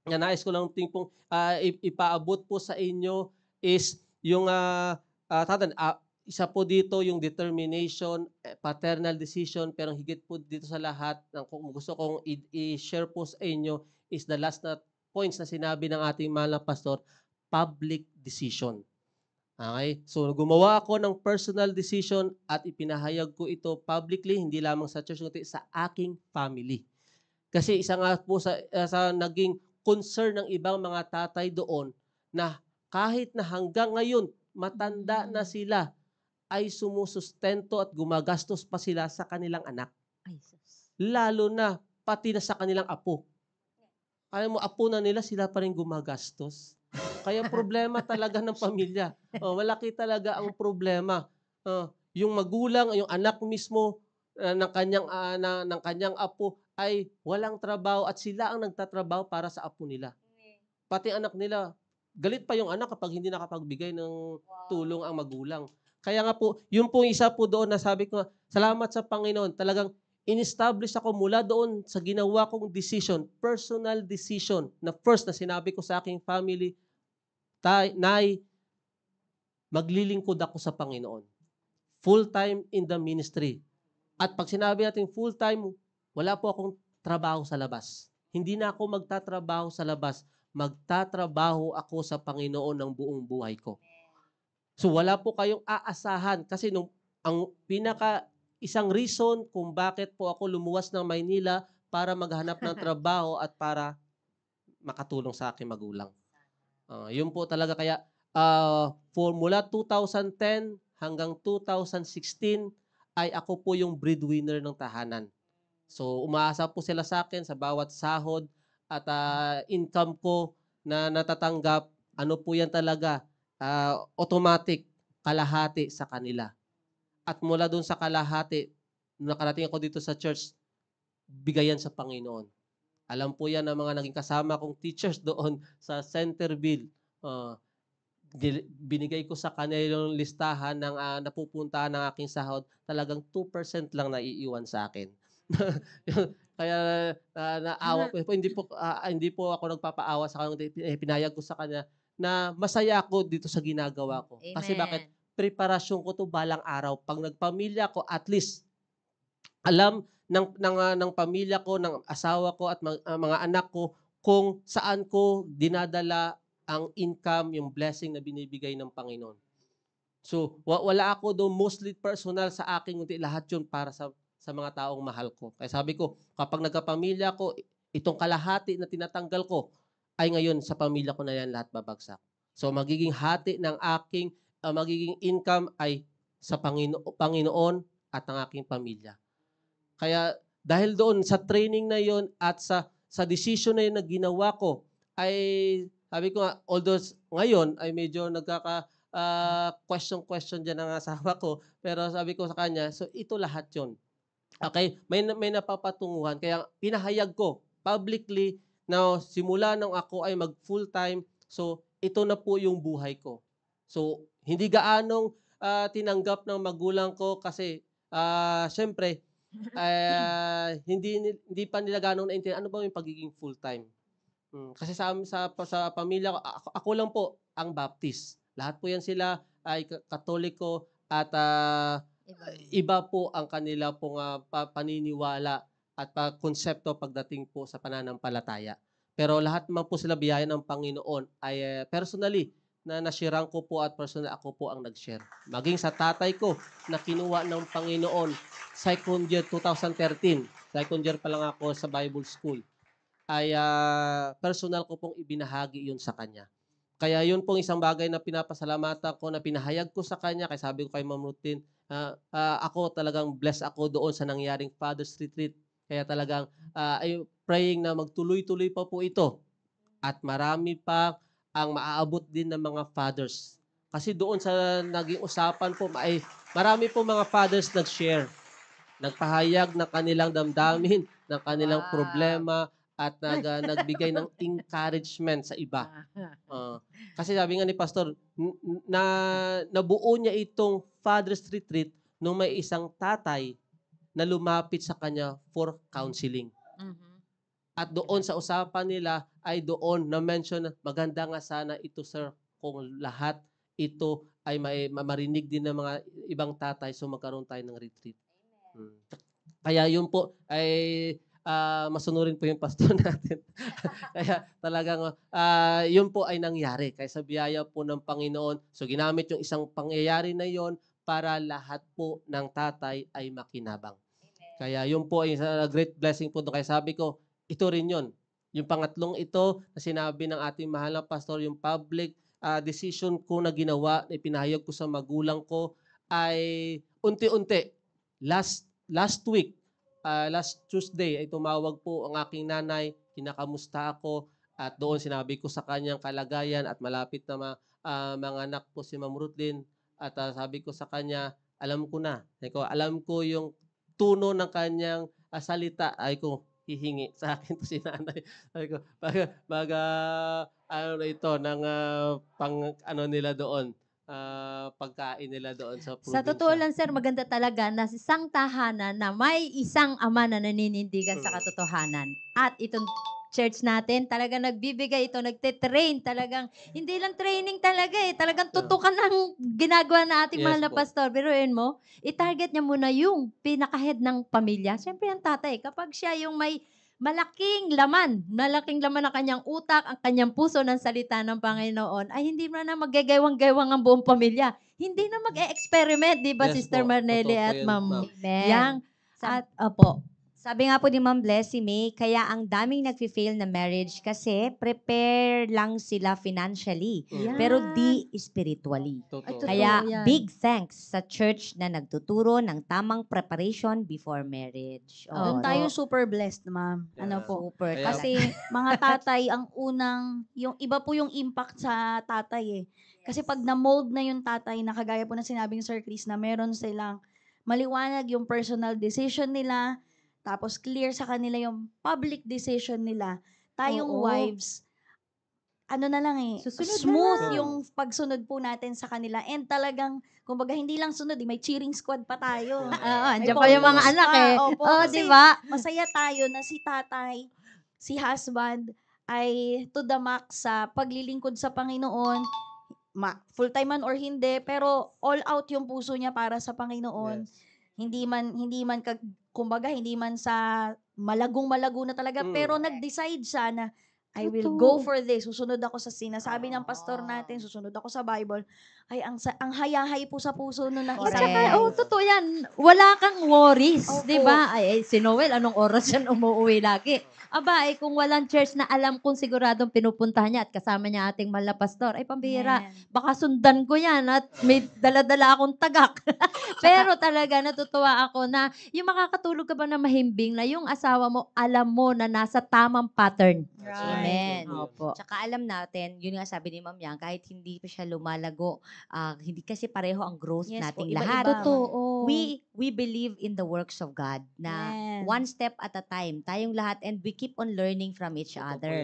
na nais ko lang ting pong uh, ipaabot po sa inyo is yung uh, ah, uh, ah, tatan, uh, isa po dito yung determination, eh, paternal decision, pero higit po dito sa lahat, ng kung gusto kong i-share po sa inyo is the last na points na sinabi ng ating mahal na pastor, public decision. Okay? So gumawa ako ng personal decision at ipinahayag ko ito publicly, hindi lamang sa church kundi sa aking family. Kasi isa nga po sa, eh, sa naging concern ng ibang mga tatay doon na kahit na hanggang ngayon matanda mm. na sila ay sumusustento at gumagastos pa sila sa kanilang anak. Lalo na pati na sa kanilang apo. Alam mo, apo na nila, sila pa rin gumagastos. Kaya problema talaga ng pamilya. Oh, malaki talaga ang problema. Oh, yung magulang, yung anak mismo uh, ng kanyang uh, na, ng kanyang apo ay walang trabaho at sila ang nagtatrabaho para sa apo nila. Pati anak nila, galit pa yung anak kapag hindi nakapagbigay ng tulong ang magulang. Kaya nga po, yun po isa po doon na sabi ko, salamat sa Panginoon. Talagang inestablish ako mula doon sa ginawa kong decision, personal decision, na first na sinabi ko sa aking family, Tay, Nay, maglilingkod ako sa Panginoon. Full-time in the ministry. At pag sinabi natin full-time, wala po akong trabaho sa labas. Hindi na ako magtatrabaho sa labas. Magtatrabaho ako sa Panginoon ng buong buhay ko. So wala po kayong aasahan kasi nung ang pinaka isang reason kung bakit po ako lumuwas ng Maynila para maghanap ng trabaho at para makatulong sa aking magulang. Uh, yun po talaga kaya uh, formula 2010 hanggang 2016 ay ako po yung breadwinner ng tahanan. So umaasa po sila sa akin sa bawat sahod at uh, income ko na natatanggap. Ano po yan talaga? Uh, automatic kalahati sa kanila. At mula doon sa kalahati, nakarating ako dito sa church, bigayan sa Panginoon. Alam po yan ng mga naging kasama kong teachers doon sa Centerville. Uh, ah, binigay ko sa kanila yung listahan ng uh, ah, napupunta ng aking sahod, talagang 2% lang naiiwan sa akin. Kaya uh, naawa ko, hindi po uh, hindi po ako nagpapaawa sa kanya, eh, pinayag ko sa kanya na masaya ako dito sa ginagawa ko. Amen. Kasi bakit? Preparasyon ko to balang araw. Pag nagpamilya ko, at least alam ng ng, uh, ng pamilya ko, ng asawa ko at mga, uh, mga anak ko kung saan ko dinadala ang income, yung blessing na binibigay ng Panginoon. So, wala ako do mostly personal sa akin, kundi lahat 'yon para sa sa mga taong mahal ko. Kaya sabi ko, kapag nagkapamilya ko, itong kalahati na tinatanggal ko ay ngayon sa pamilya ko na yan lahat babagsak. So magiging hati ng aking uh, magiging income ay sa Pangino- Panginoon at ang aking pamilya. Kaya dahil doon sa training na yon at sa sa decision na yun na ginawa ko ay sabi ko nga although ngayon ay medyo nagkaka uh, ah, question question diyan ang asawa ko pero sabi ko sa kanya so ito lahat yon. Okay, may may napapatunguhan kaya pinahayag ko publicly na simula nang ako ay mag full time so ito na po yung buhay ko. So hindi gaanong uh, tinanggap ng magulang ko kasi uh, syempre uh, hindi hindi pa nila ganong naintindihan ano ba yung pagiging full-time. Hmm. Kasi sa sa sa pamilya ko, ako, ako lang po ang Baptist. Lahat po yan sila ay Katoliko at uh, iba. iba po ang kanila pong uh, paniniwala at pa konsepto pagdating po sa pananampalataya. Pero lahat man po sila biyaya ng Panginoon ay uh, personally na nasirang ko po at personal ako po ang nag-share. Maging sa tatay ko na kinuha ng Panginoon second year 2013. Second year pa lang ako sa Bible School. Ay uh, personal ko pong ibinahagi yun sa kanya. Kaya yun pong isang bagay na pinapasalamatan ko, na pinahayag ko sa kanya. Kaya sabi ko kay Ma'am Rutin, uh, ah, uh, ah, ako talagang blessed ako doon sa nangyaring Father's Retreat. Kaya talagang uh, praying na magtuloy-tuloy pa po ito. At marami pa ang maaabot din ng mga fathers. Kasi doon sa naging usapan po, ay marami po mga fathers nag-share, nagpahayag ng kanilang damdamin, ng kanilang wow. problema, at nag, uh, nagbigay ng encouragement sa iba. Uh, kasi sabi nga ni Pastor, na, nabuo niya itong Father's Retreat nung may isang tatay na lumapit sa kanya for counseling. Mm-hmm. At doon sa usapan nila, ay doon na-mention maganda nga sana ito sir kung lahat ito ay may, marinig din ng mga ibang tatay so magkaroon tayo ng retreat. Hmm. Kaya yun po ay uh, masunurin po yung pastor natin. Kaya talagang uh, yun po ay nangyari. Kaya sa biyaya po ng Panginoon, so ginamit yung isang pangyayari na yon para lahat po ng tatay ay makinabang. Amen. Kaya yun po ay isang great blessing po. doon. Kaya sabi ko, ito rin yon yung pangatlong ito na sinabi ng ating mahal na pastor, yung public uh, decision ko na ginawa, na ipinahayag ko sa magulang ko ay unti-unti. Last, last week, uh, last Tuesday, ay tumawag po ang aking nanay, kinakamusta ako, at doon sinabi ko sa kanyang kalagayan at malapit na ma, uh, mga anak po si Ma'am Rutlin. At uh, sabi ko sa kanya, alam ko na. Ay ko, alam ko yung tuno ng kanyang uh, salita. Ay ko, hihingi sa akin to si nanay. Sabi ko, mag, mag uh, ano na ito, ng uh, pang ano nila doon, uh, pagkain nila doon sa probinsya. Sa totoo lang, sir, maganda talaga na isang tahanan na may isang ama na naninindigan sa mm. katotohanan. At itong church natin, talaga nagbibigay ito, nagte-train talagang, hindi lang training talaga eh, talagang tutukan ng ginagawa na ating yes, mahal na pastor. Biruin mo, itarget niya muna yung pinaka-head ng pamilya. Siyempre ang tatay, kapag siya yung may malaking laman, malaking laman ng kanyang utak, ang kanyang puso ng salita ng Panginoon, ay hindi na na magagawang-gawang ang buong pamilya. Hindi na mag-experiment, e di ba, yes, Sister po. Marnelli at Ma'am Yang? At, opo. Uh, sabi nga po ni Ma'am Blessy May, kaya ang daming nagfi-fail na marriage kasi prepare lang sila financially, mm. Yeah. pero di spiritually. Totoo. Kaya Totoo big thanks sa church na nagtuturo ng tamang preparation before marriage. Oo. Doon tayo super blessed, ma'am. Ano po. Super. Kaya- Kasi mga tatay, ang unang, yung iba po yung impact sa tatay eh. Kasi pag na-mold na yung tatay, nakagaya po na sinabi ni Sir Chris na meron silang maliwanag yung personal decision nila, tapos clear sa kanila yung public decision nila. Tayong Oo. wives, ano na lang eh, Susunod smooth na lang. yung pagsunod po natin sa kanila. And talagang, kumbaga, hindi lang sunod, eh, may cheering squad pa tayo. Oo, May andiyan pa yung mga anak pa. eh. Oo, kasi di ba? Masaya tayo na si tatay, si husband, ay to the max sa paglilingkod sa Panginoon. Ma, full-time man or hindi, pero all out yung puso niya para sa Panginoon. Yes. Hindi man hindi man kag kumbaga hindi man sa malagong-malago na talaga, mm. pero nag-decide siya na I will go for this. Susunod ako sa sinasabi ng pastor ah. natin, susunod ako sa Bible ay ang ang hayahay po sa puso no ng Correct. isa. Saka, oh, totoo yan. Wala kang worries, oh, 'di ba? Ay, ay, si Noel anong oras yan umuwi lagi? Aba, ay kung walang church na alam kong siguradong pinupuntahan niya at kasama niya ating mahal pastor, ay pambira, yeah. baka sundan ko yan at may daladala akong tagak. Pero talaga, natutuwa ako na yung makakatulog ka ba na mahimbing na yung asawa mo, alam mo na nasa tamang pattern. Right. Amen. Opo. Tsaka alam natin, yun nga sabi ni Ma'am Yang, kahit hindi pa siya lumalago, uh, hindi kasi pareho ang growth yes, nating iba, lahat. Totoo. We we believe in the works of God na yes. one step at a time, tayong lahat and we keep on learning from each Totoo other.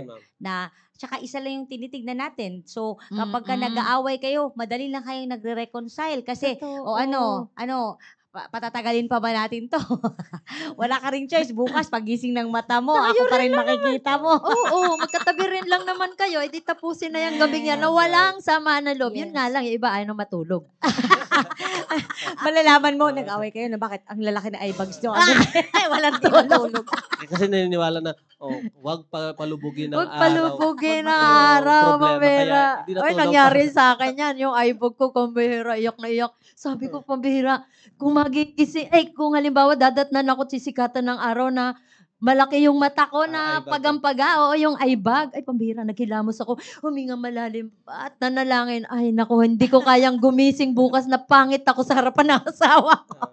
na tsaka isa lang yung tinitignan natin. So kapag ka nag-aaway kayo, madali lang kayong nagre-reconcile kasi Totoo. o ano, ano, patatagalin pa ba natin to? Wala ka rin choice. Bukas, pagising ng mata mo, Tayo ako pa rin, makikita mo. oo, oo, magkatabi rin lang naman kayo. Edi tapusin na yung gabi niya na walang sama na loob. Yes. Yun nga lang, yung iba ayaw ano, na matulog. Malalaman mo, nag-away kayo na bakit ang lalaki na eyebags bags nyo. Ano? Ay, walang tulog. Kasi naniniwala na, oh, wag palubugin ng Huwag palubugin ng araw, pambihira. Oy, nangyari sa akin yan. Yung eyebag ko, kumbihira, iyak na iyak. Sabi ko, pambihira, kung magigising, eh, kung halimbawa, dadatnan ako sisikatan ng araw na Malaki yung mata ko na ah, pagampaga. Oo, yung eye Ay, pambira, naghilamos ako. Huminga malalim at nanalangin. Ay, naku, hindi ko kayang gumising bukas na pangit ako sa harapan ng asawa ko.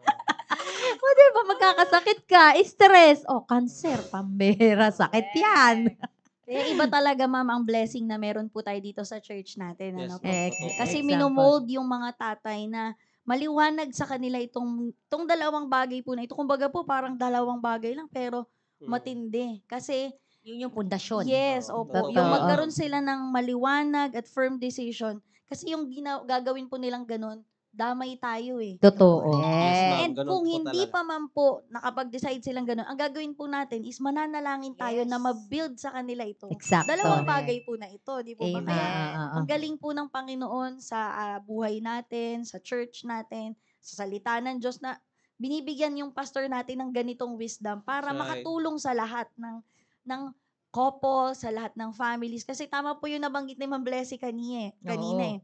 o, di ba, magkakasakit ka, stress. O, cancer, pambira, sakit yan. Kaya iba talaga, ma'am, ang blessing na meron po tayo dito sa church natin. Yes, ano po? Ex- Kasi example. yung mga tatay na maliwanag sa kanila itong, itong dalawang bagay po na ito. Kumbaga po, parang dalawang bagay lang, pero Mm. matindi. Kasi, yun yung pundasyon. yes, opo. Totoo. Yung magkaroon sila ng maliwanag at firm decision. Kasi yung gina- gagawin po nilang ganun, damay tayo eh. Totoo. Yes, ma'am. And Ganun kung po hindi talaga. pa man po nakapag-decide silang ganun, ang gagawin po natin is mananalangin tayo Yes. na ma-build sa kanila ito. Exacto. Dalawang bagay po na ito, di po ba? Amen. Kaya ah, ah, ah. ang galing po ng Panginoon sa ah, buhay natin, sa church natin, sa salita ng Diyos na binibigyan yung pastor natin ng ganitong wisdom para Sorry. makatulong sa lahat ng ng couple, sa lahat ng families. Kasi tama po yung nabanggit ni Ma'am Blessy kanina, eh, kanina eh.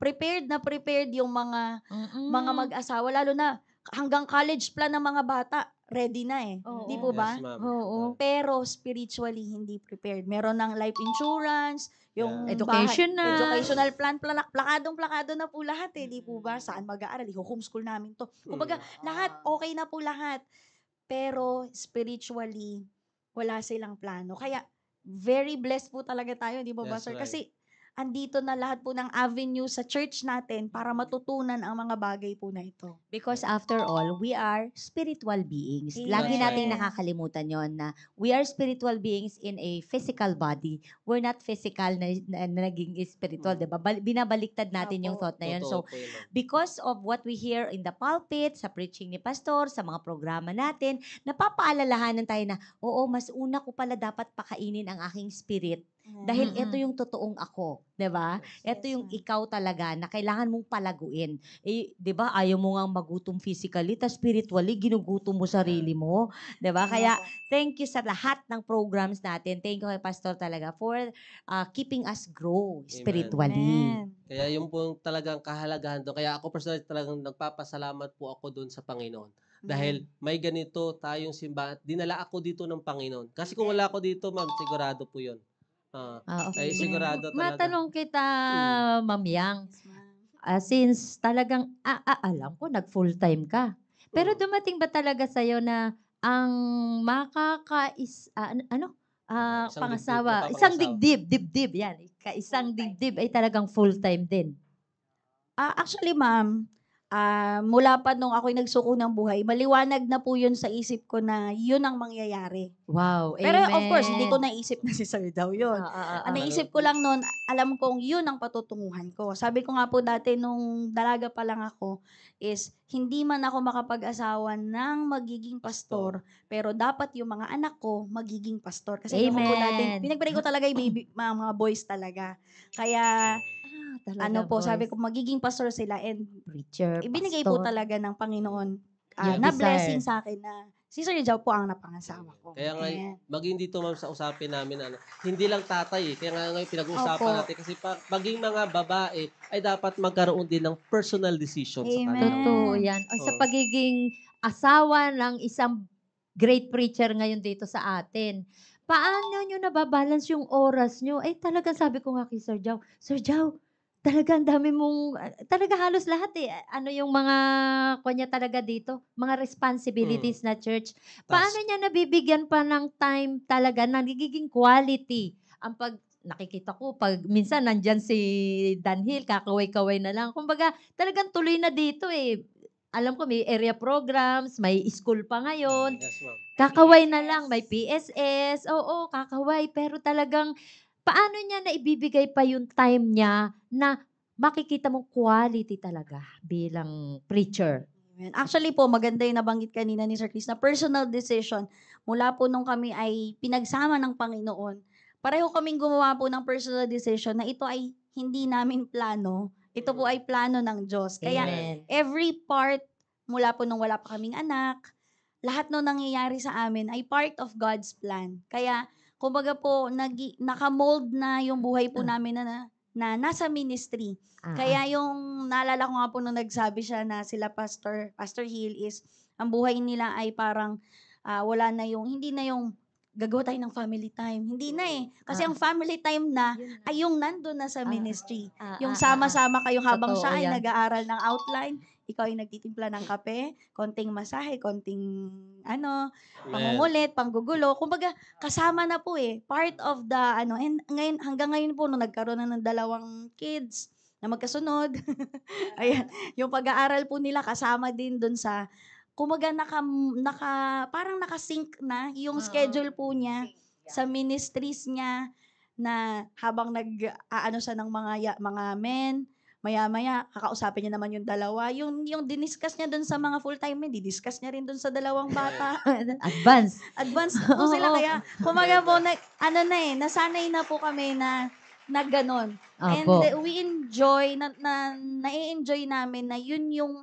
Prepared na prepared yung mga Mm-mm. mga mag-asawa lalo na hanggang college plan ng mga bata, ready na eh. Oo. Di po ba? Yes, ma'am. Oo. Pero spiritually hindi prepared. Meron ng life insurance, yung yeah. education na. Educational plan, plan, plakadong plakado na po lahat eh. Di po ba? Mm. Saan mag-aaral? iho homeschool namin to. Kumbaga, lahat, ah. okay na po lahat. Pero spiritually, wala silang plano. Kaya, very blessed po talaga tayo, di ba ba, That's sir? Right. Kasi, andito na lahat po ng avenue sa church natin para matutunan ang mga bagay po na ito. Because after all, we are spiritual beings. Yes. Lagi natin nakakalimutan yon na we are spiritual beings in a physical body. We're not physical na, na, na naging spiritual, hmm. 'di ba? Binabaliktad natin Apo. yung thought na yon. So, because of what we hear in the pulpit, sa preaching ni pastor, sa mga programa natin, napapaalalahanan tayo na, oo, mas una ko pala dapat pakainin ang aking spirit Mm-hmm. Dahil ito yung totoong ako, 'di ba? Yes, ito yung ikaw talaga na kailangan mong palaguin. Eh, 'di ba? Ayaw mo nga magutom physically, ta spiritually ginugutom mo sarili mo, 'di ba? Kaya thank you sa lahat ng programs natin. Thank you kay Pastor talaga for uh, keeping us grow spiritually. Amen. Kaya yung pong talagang kahalagahan doon. Kaya ako personally talagang nagpapasalamat po ako doon sa Panginoon. Dahil may ganito tayong simbahan. Dinala ako dito ng Panginoon. Kasi kung wala ako dito, ma'am, sigurado po yun. Uh, ah, okay. Ay, sigurado talaga. Matanong kita, mm. Ma'am Yang. Uh, since talagang ah, ah, alam ko, nag-full time ka. Pero dumating ba talaga sa'yo na ang makakais... Uh, ano? Uh, isang pangasawa. Dibdib, isang digdib. Dibdib, yan. Isang digdib ay talagang full time din. Uh, actually, ma'am, uh, mula pa nung ako'y nagsuko ng buhay, maliwanag na po yun sa isip ko na yun ang mangyayari. Wow, amen. Pero of course, hindi ko naisip na si Sir daw yun. Ah, ah, ah, ang ah. naisip ko lang noon, alam kong yun ang patutunguhan ko. Sabi ko nga po dati nung dalaga pa lang ako, is hindi man ako makapag-asawa ng magiging pastor, pero dapat yung mga anak ko magiging pastor. Kasi amen. yung ko dati, pinagpray ko talaga yung baby, mga boys talaga. Kaya, ano talaga Ano po, boys. sabi ko, magiging pastor sila and Preacher, ibinigay po talaga ng Panginoon ah, Yeah, na desire. blessing eh. sa akin na si Sir Jow po ang napangasawa ko. Kaya nga, maging dito ma'am sa usapin namin, ano, hindi lang tatay eh. Kaya nga ngayon pinag-uusapan Opo. natin. Kasi pag, maging mga babae, ay dapat magkaroon din ng personal decision sa kanila. Totoo yan. O, sa oh. pagiging asawa ng isang great preacher ngayon dito sa atin, paano nyo nababalance yung oras nyo? Eh, talagang sabi ko nga kay Sir Jow, Sir Jow, talaga ang dami mong, ah, talaga halos lahat eh. Ano yung mga, kanya talaga dito, mga mm. responsibilities mm. na church. Paano Tas, niya nabibigyan pa ng time talaga, nagiging quality ang pag nakikita ko pag minsan nandyan si Danhil, kakaway-kaway na lang. Kumbaga, talagang tuloy na dito eh. Alam ko may area programs, may school pa ngayon. Yes, ma'am. Kakaway na lang, may PSS. Oo, kakaway. Pero talagang paano niya na ibibigay pa yung time niya na makikita mong quality talaga bilang preacher? Amen. Actually po, maganda yung nabanggit kanina ni Sir Chris na personal decision mula po nung kami ay pinagsama ng Panginoon. Pareho kaming gumawa po ng personal decision na ito ay hindi namin plano. Ito po ay plano ng Diyos. Kaya Amen. every part mula po nung wala pa kaming anak, lahat nung nangyayari sa amin ay part of God's plan. Kaya kumbaga po, nag, nakamold na yung buhay po hmm. namin na, na na nasa ministry. Uh-huh. Kaya yung naalala ko nga po nung nagsabi siya na sila Pastor Pastor Hill is ang buhay nila ay parang uh, wala na yung hindi na yung gagawa tayo ng family time. Hindi na eh. Kasi uh-huh. ang family time na ay yung nandoon na sa ah. ministry. Uh-huh. Yung sama-sama kayo habang Totoo siya ay yan. nag-aaral ng outline, ikaw yung nagtitimpla ng kape, konting masahe, konting ano, pangungulit, panggugulo. Kumbaga, kasama na po eh. Part of the ano, and ngayon, hanggang ngayon po, nung nagkaroon na ng dalawang kids, na magkasunod. Ayan. Yung pag-aaral po nila kasama din doon sa kumaga naka, naka parang nakasync na yung uh schedule po niya yeah. sa ministries niya na habang nag aano siya ng mga mga men, Maya-maya, kakausapin niya naman yung dalawa. Yung, yung diniscuss niya dun sa mga full-time, didiscuss niya rin dun sa dalawang bata. Advance. Advance po sila. Kaya, kumaga po, na, ano na eh, nasanay na po kami na na ganun. Apo. And uh, we enjoy, na, na, na-enjoy namin na yun yung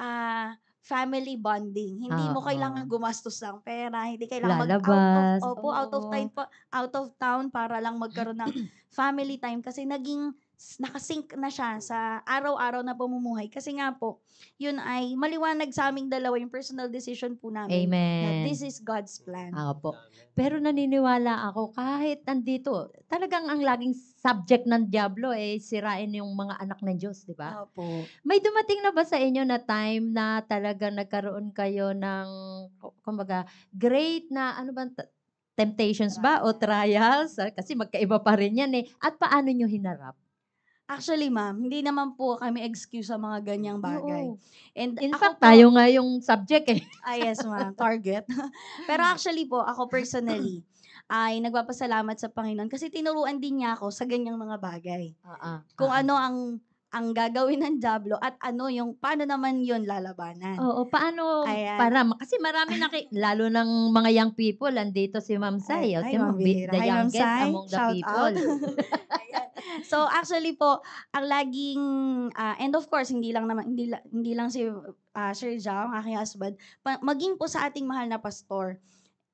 uh, family bonding. Hindi uh, mo ah, ah. kailangan gumastos ng pera, hindi kailangan Lalabas. mag out of, opo, oh. out of time pa, out of town para lang magkaroon ng family time kasi naging nakasink na siya sa araw-araw na pamumuhay. Kasi nga po, yun ay maliwanag sa aming dalawa yung personal decision po namin. Amen. Na this is God's plan. Ako po. Pero naniniwala ako, kahit nandito, talagang ang laging subject ng Diablo eh, sirain yung mga anak ng Diyos, di ba? Opo. May dumating na ba sa inyo na time na talaga nagkaroon kayo ng, kumbaga, great na, ano ba, temptations ba o trials? Kasi magkaiba pa rin yan eh. At paano nyo hinarap? Actually, ma'am, hindi naman po kami excuse sa mga ganyang bagay. And In fact, po, tayo nga yung subject eh. ah, yes, ma'am. Target. Pero hmm. actually po, ako personally, ay nagpapasalamat sa Panginoon kasi tinuruan din niya ako sa ganyang mga bagay. Uh-uh. Kung uh-uh. ano ang ang gagawin ng Diablo at ano yung paano naman yon lalabanan. Oo, paano Ayan. para kasi marami na lalo ng mga young people andito si Ma'am Sai, oh, ay, si Ma'am Bit, the youngest Hi, among the Shout people so actually po, ang laging uh, and of course hindi lang naman hindi hindi lang si uh, Sir Jao, ang aking husband, pa, maging po sa ating mahal na pastor.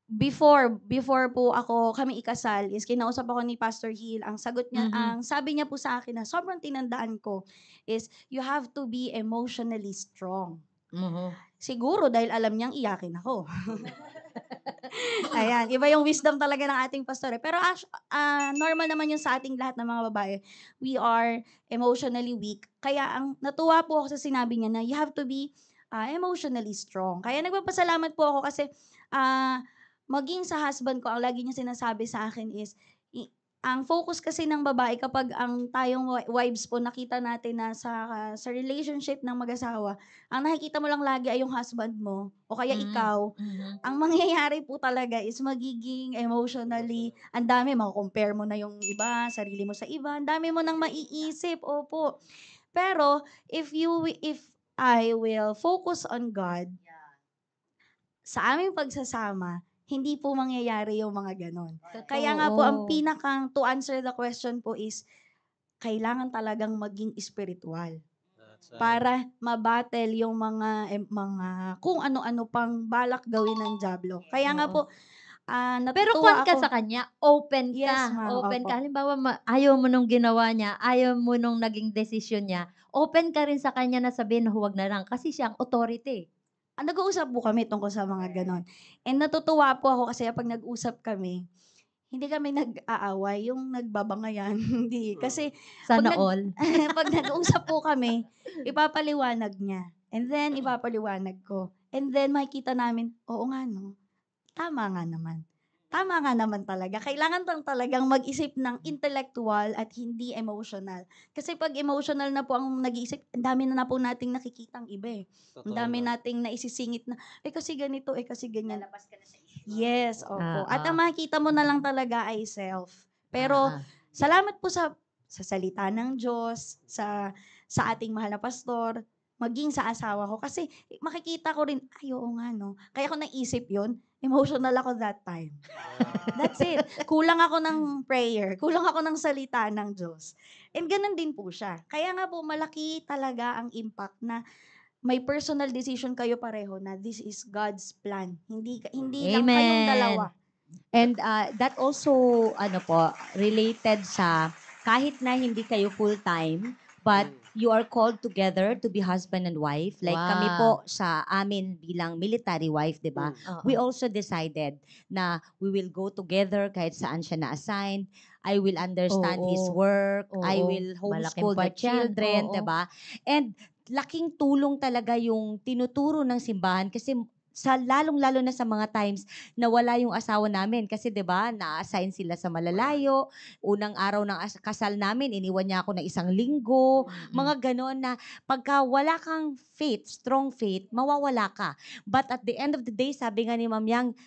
Before before po ako kami ikasal, is kinausap ako ni Pastor Hill. Ang sagot niya, mm-hmm. ang sabi niya po sa akin na sobrang tinandaan ko is you have to be emotionally strong. Mm-hmm. Siguro dahil alam niyang iyakin ako. Ayan, iba yung wisdom talaga ng ating pastore. Eh. Pero as, uh, normal naman yung sa ating lahat ng mga babae. We are emotionally weak. Kaya ang natuwa po ako sa sinabi niya na you have to be uh, emotionally strong. Kaya nagpapasalamat po ako kasi uh, maging sa husband ko, ang lagi niya sinasabi sa akin is, ang focus kasi ng babae kapag ang tayong wives po nakita natin na sa uh, sa relationship ng mag-asawa, ang nakikita mo lang lagi ay yung husband mo o kaya mm-hmm. ikaw. Mm-hmm. Ang mangyayari po talaga is magiging emotionally, ang dami compare mo na yung iba, sarili mo sa iba, ang dami mo nang maiisip, opo. Pero if you if I will focus on God, sa aming pagsasama, hindi po mangyayari yung mga ganon. Kaya nga po, ang pinakang to answer the question po is, kailangan talagang maging spiritual para mabattle yung mga eh, mga kung ano-ano pang balak gawin ng Diablo. Kaya nga po, Uh, Pero kung ka sa kanya, open ka. Yes, ma'am, open ka. Halimbawa, ma- ayaw mo nung ginawa niya, ayaw mo nung naging desisyon niya, open ka rin sa kanya na sabihin, huwag na lang. Kasi siya ang authority ah, nag-uusap po kami tungkol sa mga ganon. And natutuwa po ako kasi pag nag-usap kami, hindi kami nag-aaway, yung nagbabangayan, hindi. Hmm. Kasi, Sana pag all. pag nag-usap po kami, ipapaliwanag niya. And then, hmm. ipapaliwanag ko. And then, makikita namin, oo nga no, tama nga naman tama nga naman talaga. Kailangan lang talagang mag-isip ng intellectual at hindi emotional. Kasi pag emotional na po ang nag-iisip, ang dami na, na po nating nakikitang iba eh. Ang dami nating naisisingit na, eh kasi ganito, eh kasi ganyan. Lalabas ka na sa issue. Yes, opo. Uh-huh. At ang makita mo na lang talaga ay self. Pero uh-huh. salamat po sa sa salita ng Diyos, sa sa ating mahal na pastor, maging sa asawa ko kasi makikita ko rin, ay oo nga no. Kaya ko naisip yon Emotional ako that time. Ah. That's it. Kulang ako ng prayer. Kulang ako ng salita ng Diyos. And ganun din po siya. Kaya nga po, malaki talaga ang impact na may personal decision kayo pareho na this is God's plan. Hindi hindi Amen. lang kayong dalawa. And uh, that also ano po related sa kahit na hindi kayo full time but hmm you are called together to be husband and wife. Like wow. kami po sa amin bilang military wife, di ba? Mm. Uh -huh. We also decided na we will go together kahit saan siya na assigned I will understand Oo. his work. Oo. I will homeschool the children, di ba? And laking tulong talaga yung tinuturo ng simbahan kasi sa lalong-lalo na sa mga times na wala yung asawa namin kasi 'di ba na-assign sila sa malalayo unang araw ng kasal namin iniwan niya ako na isang linggo mm-hmm. mga ganoon na pagka wala kang faith strong faith mawawala ka but at the end of the day sabi nga ni Ma'am Yang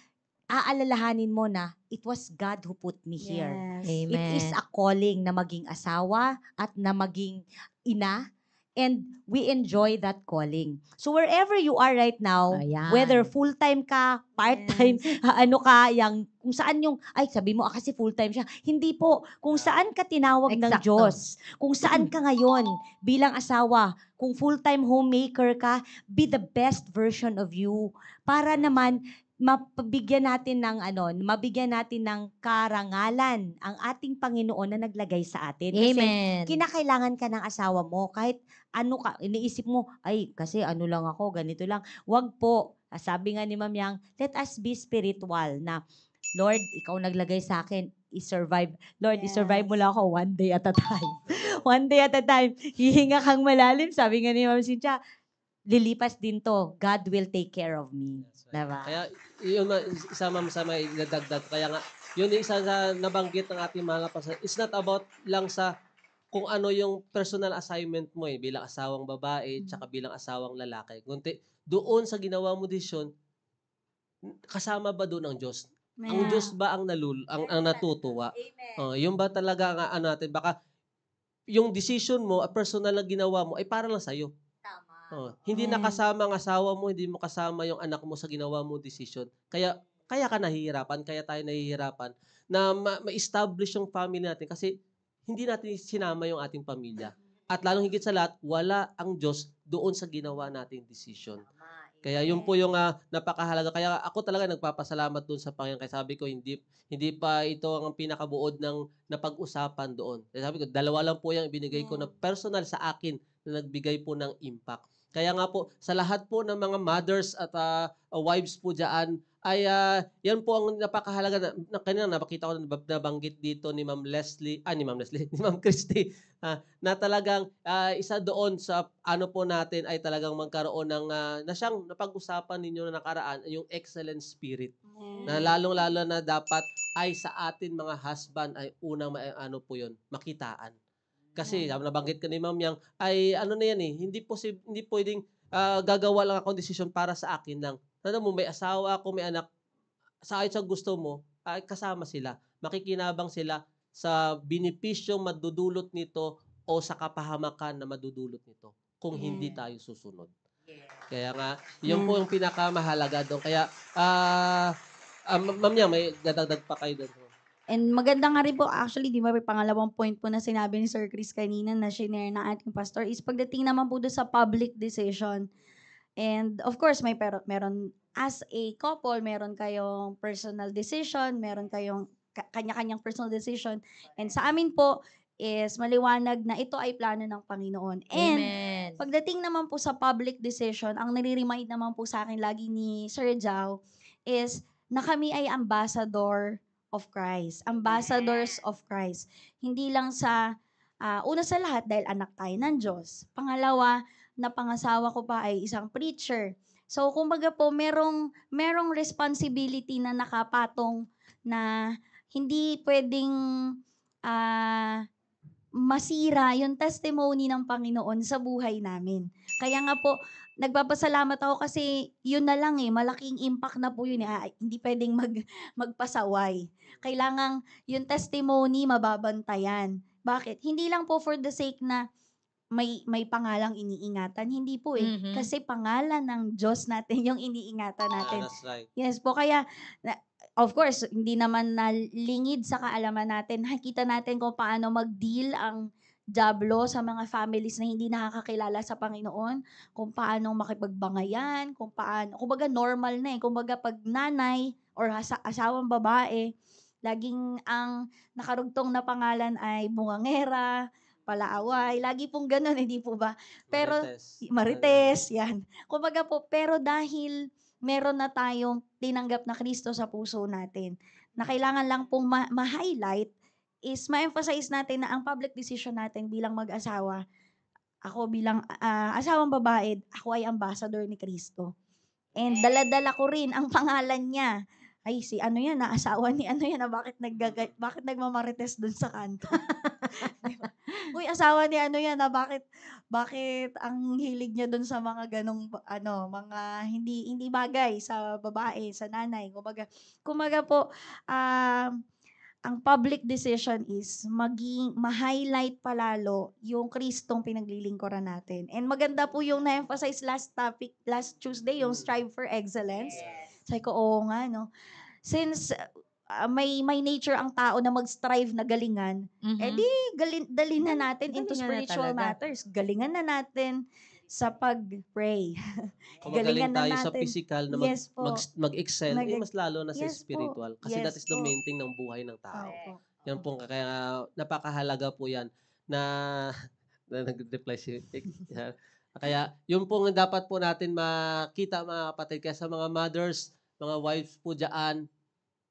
aalalahanin mo na it was God who put me yes. here. Amen. It is a calling na maging asawa at na maging ina and we enjoy that calling. So wherever you are right now, Ayan. whether full-time ka, part-time, yes. ano ka, yung, kung saan yung, ay sabi mo, ah, kasi full-time siya. Hindi po. Kung saan ka tinawag Exacto. ng Diyos, kung saan ka ngayon bilang asawa, kung full-time homemaker ka, be the best version of you para naman mapabigyan natin ng ano, mabigyan natin ng karangalan ang ating Panginoon na naglagay sa atin. Kasi Amen. kinakailangan ka ng asawa mo kahit ano ka iniisip mo, ay kasi ano lang ako, ganito lang. Wag po. Ah, sabi nga ni Ma'am Yang, let us be spiritual na Lord, ikaw naglagay sa akin, i-survive. Lord, yes. i-survive mo lang ako one day at a time. one day at a time. Hihinga kang malalim. Sabi nga ni Ma'am Cynthia, lilipas din to. God will take care of me. right. Diba? Kaya yun, yung isama-sama idadagdag. Kaya nga, yun yung isa na nabanggit ng ating mga pasal. It's not about lang sa kung ano yung personal assignment mo eh, bilang asawang babae, mm. tsaka bilang asawang lalaki. Kunti, doon sa ginawa mo decision, kasama ba doon ang Diyos? Yeah. Ang Diyos ba ang nalul ang, ang natutuwa? Amen. Uh, oh, yung ba talaga ang ano natin baka yung decision mo, a personal na ginawa mo ay para lang sa iyo. Oh, hindi mm. nakasama ang asawa mo, hindi mo kasama yung anak mo sa ginawa mo decision. Kaya kaya ka nahihirapan, kaya tayo nahihirapan na ma- ma-establish yung family natin kasi hindi natin sinama yung ating pamilya. At lalong higit sa lahat, wala ang Diyos doon sa ginawa nating decision. Kaya yun po yung uh, napakahalaga. Kaya ako talaga nagpapasalamat doon sa Panginoon. Kaya sabi ko, hindi, hindi pa ito ang pinakabuod ng napag-usapan doon. Kaya sabi ko, dalawa lang po yung ibinigay ko na mm. personal sa akin na nagbigay po ng impact. Kaya nga po, sa lahat po ng mga mothers at uh, wives po dyan, ay uh, yan po ang napakahalaga na, na kanina napakita ko na nabanggit dito ni Ma'am Leslie, ah ni Ma'am Leslie, ni Ma'am Christy, uh, na talagang uh, isa doon sa ano po natin ay talagang magkaroon ng, uh, na siyang napag-usapan ninyo na nakaraan, yung excellent spirit. Mm. Na lalong-lalo na dapat ay sa atin mga husband ay unang ano po yun, makitaan. Kasi hmm. nabanggit ko ni Ma'am Yang ay ano na yan eh, hindi posib hindi pwedeng uh, gagawa lang ako ng desisyon para sa akin lang. Tanda mo may asawa ako, may anak. Sa kahit sa gusto mo, ay ah, kasama sila. Makikinabang sila sa benepisyo madudulot nito o sa kapahamakan na madudulot nito kung yeah. hindi hmm. tayo susunod. Kaya nga, yun po hmm. yung pinakamahalaga doon. Kaya, ah, uh, uh, ma'am niya, may dadagdag pa kayo doon. And maganda nga rin po, actually, di ba, pangalawang point po na sinabi ni Sir Chris kanina na shinare na ating pastor is pagdating naman po doon sa public decision. And of course, may pero, meron as a couple, meron kayong personal decision, meron kayong kanya-kanyang personal decision. And sa amin po, is maliwanag na ito ay plano ng Panginoon. And Amen. pagdating naman po sa public decision, ang nire-remind naman po sa akin lagi ni Sir Jao is na kami ay ambassador of Christ, ambassadors of Christ. Hindi lang sa, uh, una sa lahat dahil anak tayo ng Diyos. Pangalawa, na pangasawa ko pa ay isang preacher. So, kumbaga po, merong, merong responsibility na nakapatong na hindi pwedeng uh, masira yung testimony ng Panginoon sa buhay namin. Kaya nga po, nagpapasalamat ako kasi yun na lang eh, malaking impact na po yun. Eh. Ah, hindi pwedeng mag, magpasaway. Kailangang yung testimony mababantayan. Bakit? Hindi lang po for the sake na may may pangalang iniingatan. Hindi po eh. Mm-hmm. Kasi pangalan ng Diyos natin yung iniingatan ah, natin. Ah, that's right. Yes po. Kaya, of course, hindi naman nalingid sa kaalaman natin. Nakita natin kung paano mag-deal ang job sa mga families na hindi nakakakilala sa Panginoon, kung paano makipagbangayan, kung paano, kumbaga normal na eh, kumbaga pag nanay or asa, asawang babae, laging ang nakarugtong na pangalan ay bungangera, palaaway, lagi pong ganun, hindi eh, po ba? Pero, marites, marites yan. Kumbaga po, pero dahil meron na tayong tinanggap na Kristo sa puso natin, na kailangan lang pong ma- ma-highlight is ma-emphasize natin na ang public decision natin bilang mag-asawa, ako bilang uh, asawang babae, ako ay ambassador ni Kristo. And daladala ko rin ang pangalan niya. Ay, si ano yan, naasawa ni ano yan, na bakit, nagga- bakit nagmamarites dun sa kanto? Uy, asawa ni ano yan, na bakit, bakit ang hilig niya dun sa mga ganong, ano, mga hindi, hindi bagay sa babae, sa nanay. Kumaga, kumaga po, um, uh, ang public decision is maging ma-highlight palalo yung Kristong pinaglilingkuran natin. And maganda po yung na-emphasize last topic last Tuesday yung mm. strive for excellence. Yes. Sabi ko oo nga no. Since uh, may may nature ang tao na mag-strive na galingan, mm-hmm. edi galin, dalin na natin galingan into spiritual na matters. Galingan na natin sa pag-pray. Kung tayo natin. sa physical na mag, yes mag, mag-excel, mag- eh, mas lalo na yes sa spiritual. Kasi yes that is the main thing ng buhay ng tao. Okay. Yan po, kaya napakahalaga po yan na, na nag-reply si Kaya yun po nga dapat po natin makita mga kapatid. Kaya sa mga mothers, mga wives po dyan,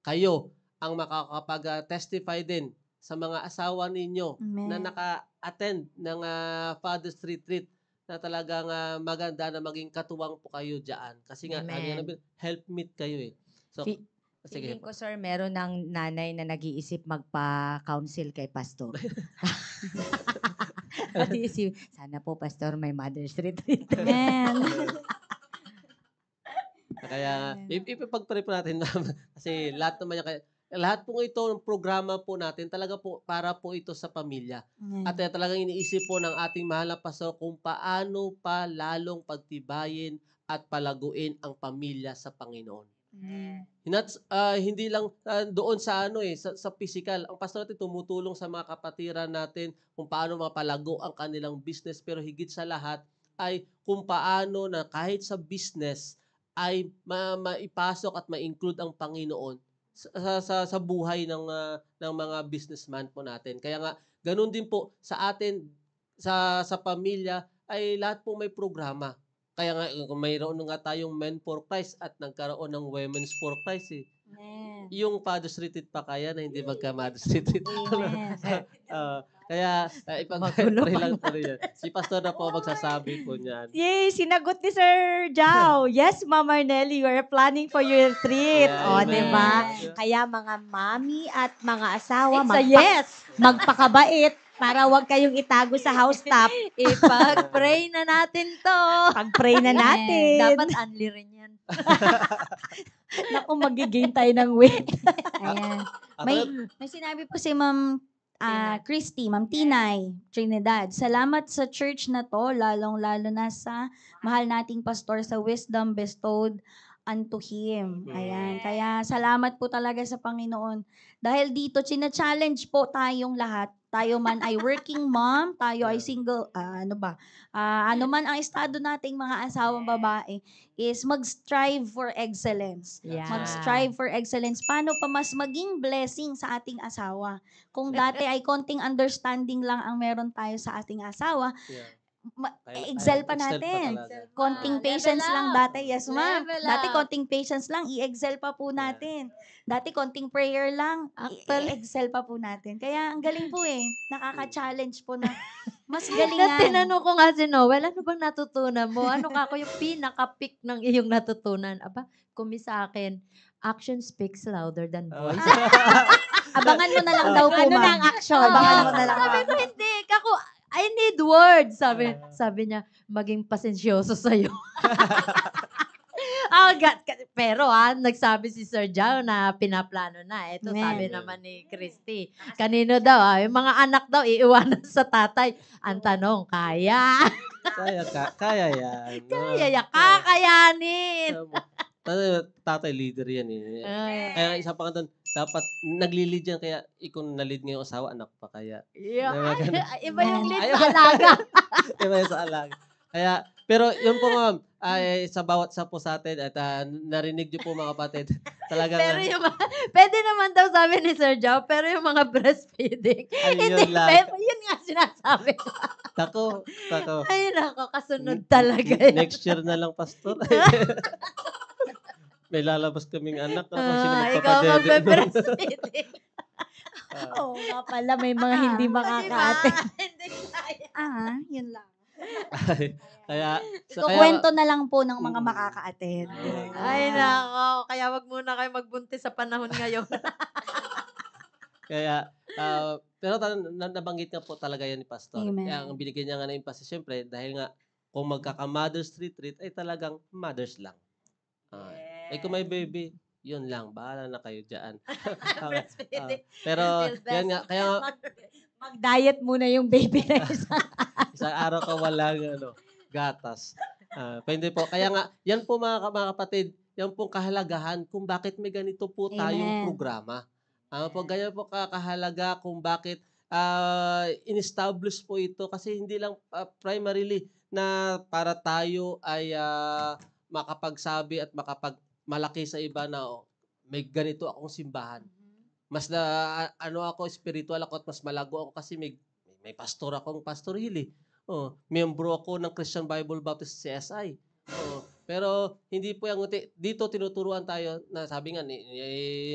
kayo ang makakapag-testify din sa mga asawa ninyo Amen. na naka-attend ng uh, Father's Retreat na talagang uh, maganda na maging katuwang po kayo diyan Kasi nga, ano Amen. ano help meet kayo eh. So, Fi- sige. Feeling ko, sir, meron ng nanay na nag-iisip magpa-counsel kay pastor. nag-iisip, sana po, pastor, may mother's retreat. Amen. Kaya, ipipagpare po natin, Kasi lahat naman yung, lahat po ito ng programa po natin talaga po para po ito sa pamilya. Amen. At mm. eh, talagang iniisip po ng ating mahal na pastor kung paano pa lalong pagtibayin at palaguin ang pamilya sa Panginoon. Mm. Not, uh, ah, hindi lang uh, doon sa ano eh, sa, sa physical. Ang pastor natin tumutulong sa mga kapatiran natin kung paano mapalago ang kanilang business pero higit sa lahat ay kung paano na kahit sa business ay ma- maipasok at ma-include ang Panginoon sa, sa, sa buhay ng, uh, ng mga businessman po natin. Kaya nga, ganun din po sa atin, sa, sa pamilya, ay lahat po may programa. Kaya nga, mayroon nga tayong Men for Christ at nagkaroon ng Women's for Christ eh. Amen. Yung padus retreat pa kaya na hindi magka madus retreat. uh, kaya uh, eh, ipag-pray lang po rin yan. Si Pastor na po magsasabi po niyan. Yay! Sinagot ni Sir Jao. yes, Ma'am Arnelli, you are planning for your retreat. Yeah, o, oh, di ba? Kaya mga mami at mga asawa, It's magpa- yes. magpakabait para wag kayong itago sa house top. Ipag-pray na natin to. Pag-pray na natin. Dapat unli rin yan. Naku, magigain tayo ng weight. Ayan. May, may sinabi po si Ma'am uh, Christy, Ma'am Tinay, Trinidad. Salamat sa church na to, lalong-lalo na sa mahal nating pastor sa wisdom bestowed unto Him. Ayan. Kaya salamat po talaga sa Panginoon. Dahil dito, china-challenge po tayong lahat tayo man ay working mom, tayo yeah. ay single, uh, ano ba? Uh, ano man ang estado nating mga asawang babae is mag-strive for excellence. Yeah. Mag-strive for excellence. Paano pa mas maging blessing sa ating asawa? Kung dati ay konting understanding lang ang meron tayo sa ating asawa, yeah ma- i-excel pa natin. Pa konting patience lang dati. Yes, ma'am. Dati konting patience lang, i-excel pa po natin. Dati konting prayer lang, i-excel pa po natin. Kaya ang galing po eh. Nakaka-challenge po na mas galingan. tinanong ko nga si Noel, ano bang natutunan mo? Ano ka ako yung pinaka-pick ng iyong natutunan? Aba, kumi sa akin, action speaks louder than oh. voice. Abangan mo na lang daw po, ma'am. Ano na ang action? Abangan mo na lang. Sabi ko, hindi. Ako, I need words. Sabi, ah. sabi niya, maging pasensyoso sa'yo. oh, God. Pero ha, ah, nagsabi si Sir Jao na pinaplano na. Ito Man. sabi naman ni Christy. Kanino daw? Ha? Ah, yung mga anak daw iiwanan sa tatay. Ang tanong, kaya? kaya, ka, kaya yan. Kaya yan. Kakayanin. tatay, leader yan eh. Ay. Kaya isa pa dapat naglilid yan kaya na-lead ngayong asawa anak pa kaya yeah. iba yung lead sa alaga iba yung sa alaga kaya pero yun po ma'am ay sa bawat sa po sa atin at uh, narinig niyo po mga kapatid talaga pero ah, yung mga, pwede naman daw sabi ni Sir Jow pero yung mga breastfeeding ay, hindi yun, lang. Pwede, yun nga sinasabi ko tako tako ay nako kasunod talaga yan. next year na lang pastor may lalabas kaming anak. Ako, ah, sino ikaw ang magpe-breastfeeding. Oo oh, nga pala, may mga ah, hindi makakaate. Hindi kaya. Ah, yun lang. Ay, kaya, so Kukwento na lang po ng mga mm. makakaaten. Ay, nako. Kaya wag muna kayo magbuntis sa panahon ngayon. kaya, uh, pero nabanggit nga po talaga yan ni Pastor. Amen. Kaya ang binigyan niya nga na emphasis, syempre, dahil nga, kung magkaka-Mother's Retreat, ay talagang mothers lang. Uh, ah, yes. Eh kung may baby, yun lang, bahala na kayo dyan. uh, pero, yan ah, nga, kaya... Mag, mag-diet muna yung baby na isang araw. isang araw ka walang ano, gatas. Uh, pwede po. Kaya nga, yan po mga, mga kapatid, yan pong kahalagahan kung bakit may ganito po tayong Amen. programa. Uh, po, ganyan po kakahalaga kung bakit uh, in-establish po ito kasi hindi lang uh, primarily na para tayo ay uh, makapagsabi at makapag malaki sa iba na oh, may ganito akong simbahan. Mm-hmm. Mas na ano ako spiritual ako at mas malago ako kasi may may pastor akong pastor eh. Oh, miyembro ako ng Christian Bible Baptist CSI. Oh, pero hindi po yung dito tinuturuan tayo na sabi nga ni, ni,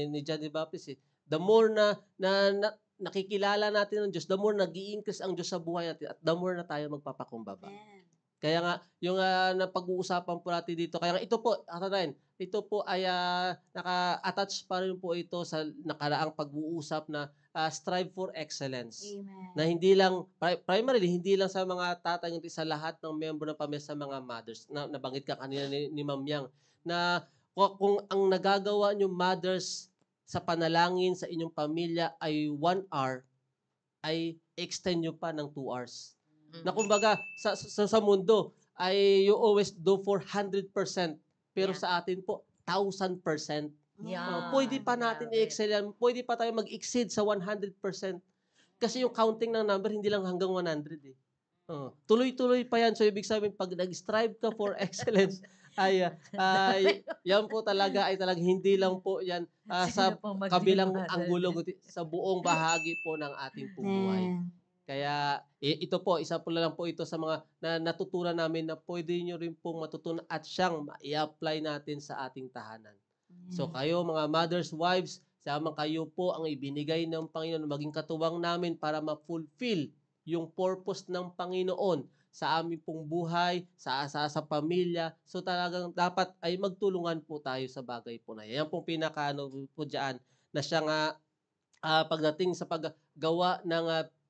ni John the Baptist eh, the more na, na, na nakikilala natin ng Diyos, the more nag-i-increase ang Diyos sa buhay natin at the more na tayo magpapakumbaba. Yeah. Kaya nga, yung uh, napag-uusapan po natin dito, kaya nga ito po, atanayin, ito po ay uh, naka-attach pa rin po ito sa nakaraang pag-uusap na uh, strive for excellence. Amen. Na hindi lang, primarily, hindi lang sa mga tatay, kundi sa lahat ng member ng pamilya sa mga mothers. Na, nabanggit ka kanina ni, ni Ma'am Yang, na kung, kung ang nagagawa nyo mothers sa panalangin sa inyong pamilya ay one hour, ay extend nyo pa ng two hours. Mm-hmm. Na kumbaga, sa, sa, sa mundo, ay you always do 400% pero yeah. sa atin po, 1,000%. Ah, yeah. Uh, pwede pa natin yeah. i-excel yan. Pwede pa tayo mag-exceed sa 100%. Kasi yung counting ng number, hindi lang hanggang 100 eh. Uh, tuloy-tuloy pa yan. So, ibig sabihin, pag nag-strive ka for excellence, ay, uh, yan po talaga ay talagang hindi lang po yan uh, sa kabilang anggulo, sa buong bahagi po ng ating buhay. Yeah. Kaya ito po, isa po lang po ito sa mga na natutunan namin na pwede nyo rin pong matutunan at siyang i-apply natin sa ating tahanan. So mm. kayo mga mothers, wives, sama kayo po ang ibinigay ng Panginoon, maging katuwang namin para ma-fulfill yung purpose ng Panginoon sa aming pong buhay, sa asa sa pamilya. So talagang dapat ay magtulungan po tayo sa bagay po na yan. Yan pong pinakaano po dyan na siya nga uh, pagdating sa paggawa ng uh,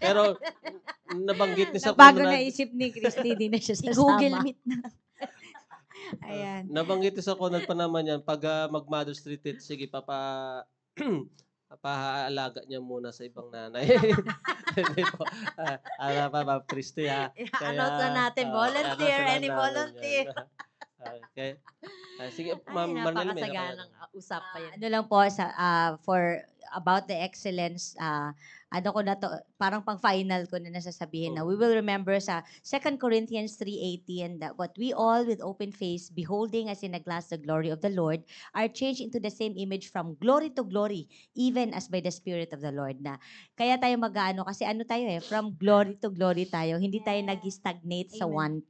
Pero nabanggit ni sa Bago na isip ni Christy, di na siya sasama. Google Meet na. Ayan. Uh, nabanggit sa Conal pa naman yan, pag uh, ah, mag-Mother's Retreat, sige, papa, pahaalaga niya muna sa ibang nanay. Hindi po. Uh, ano pa, ba, Christy, ha? I-announce na natin, volunteer, any volunteer. okay. Uh, sige, Ma'am Marnel, may napakasaganang usap pa yan. ano lang po, sa, uh, for, about the excellence, uh, ano ko na to, parang pang final ko na nasasabihin na we will remember sa 2 Corinthians 3.18 and that what we all with open face beholding as in a glass the glory of the Lord are changed into the same image from glory to glory even as by the Spirit of the Lord na kaya tayo mag-ano kasi ano tayo eh from glory to glory tayo hindi tayo nag-stagnate sa one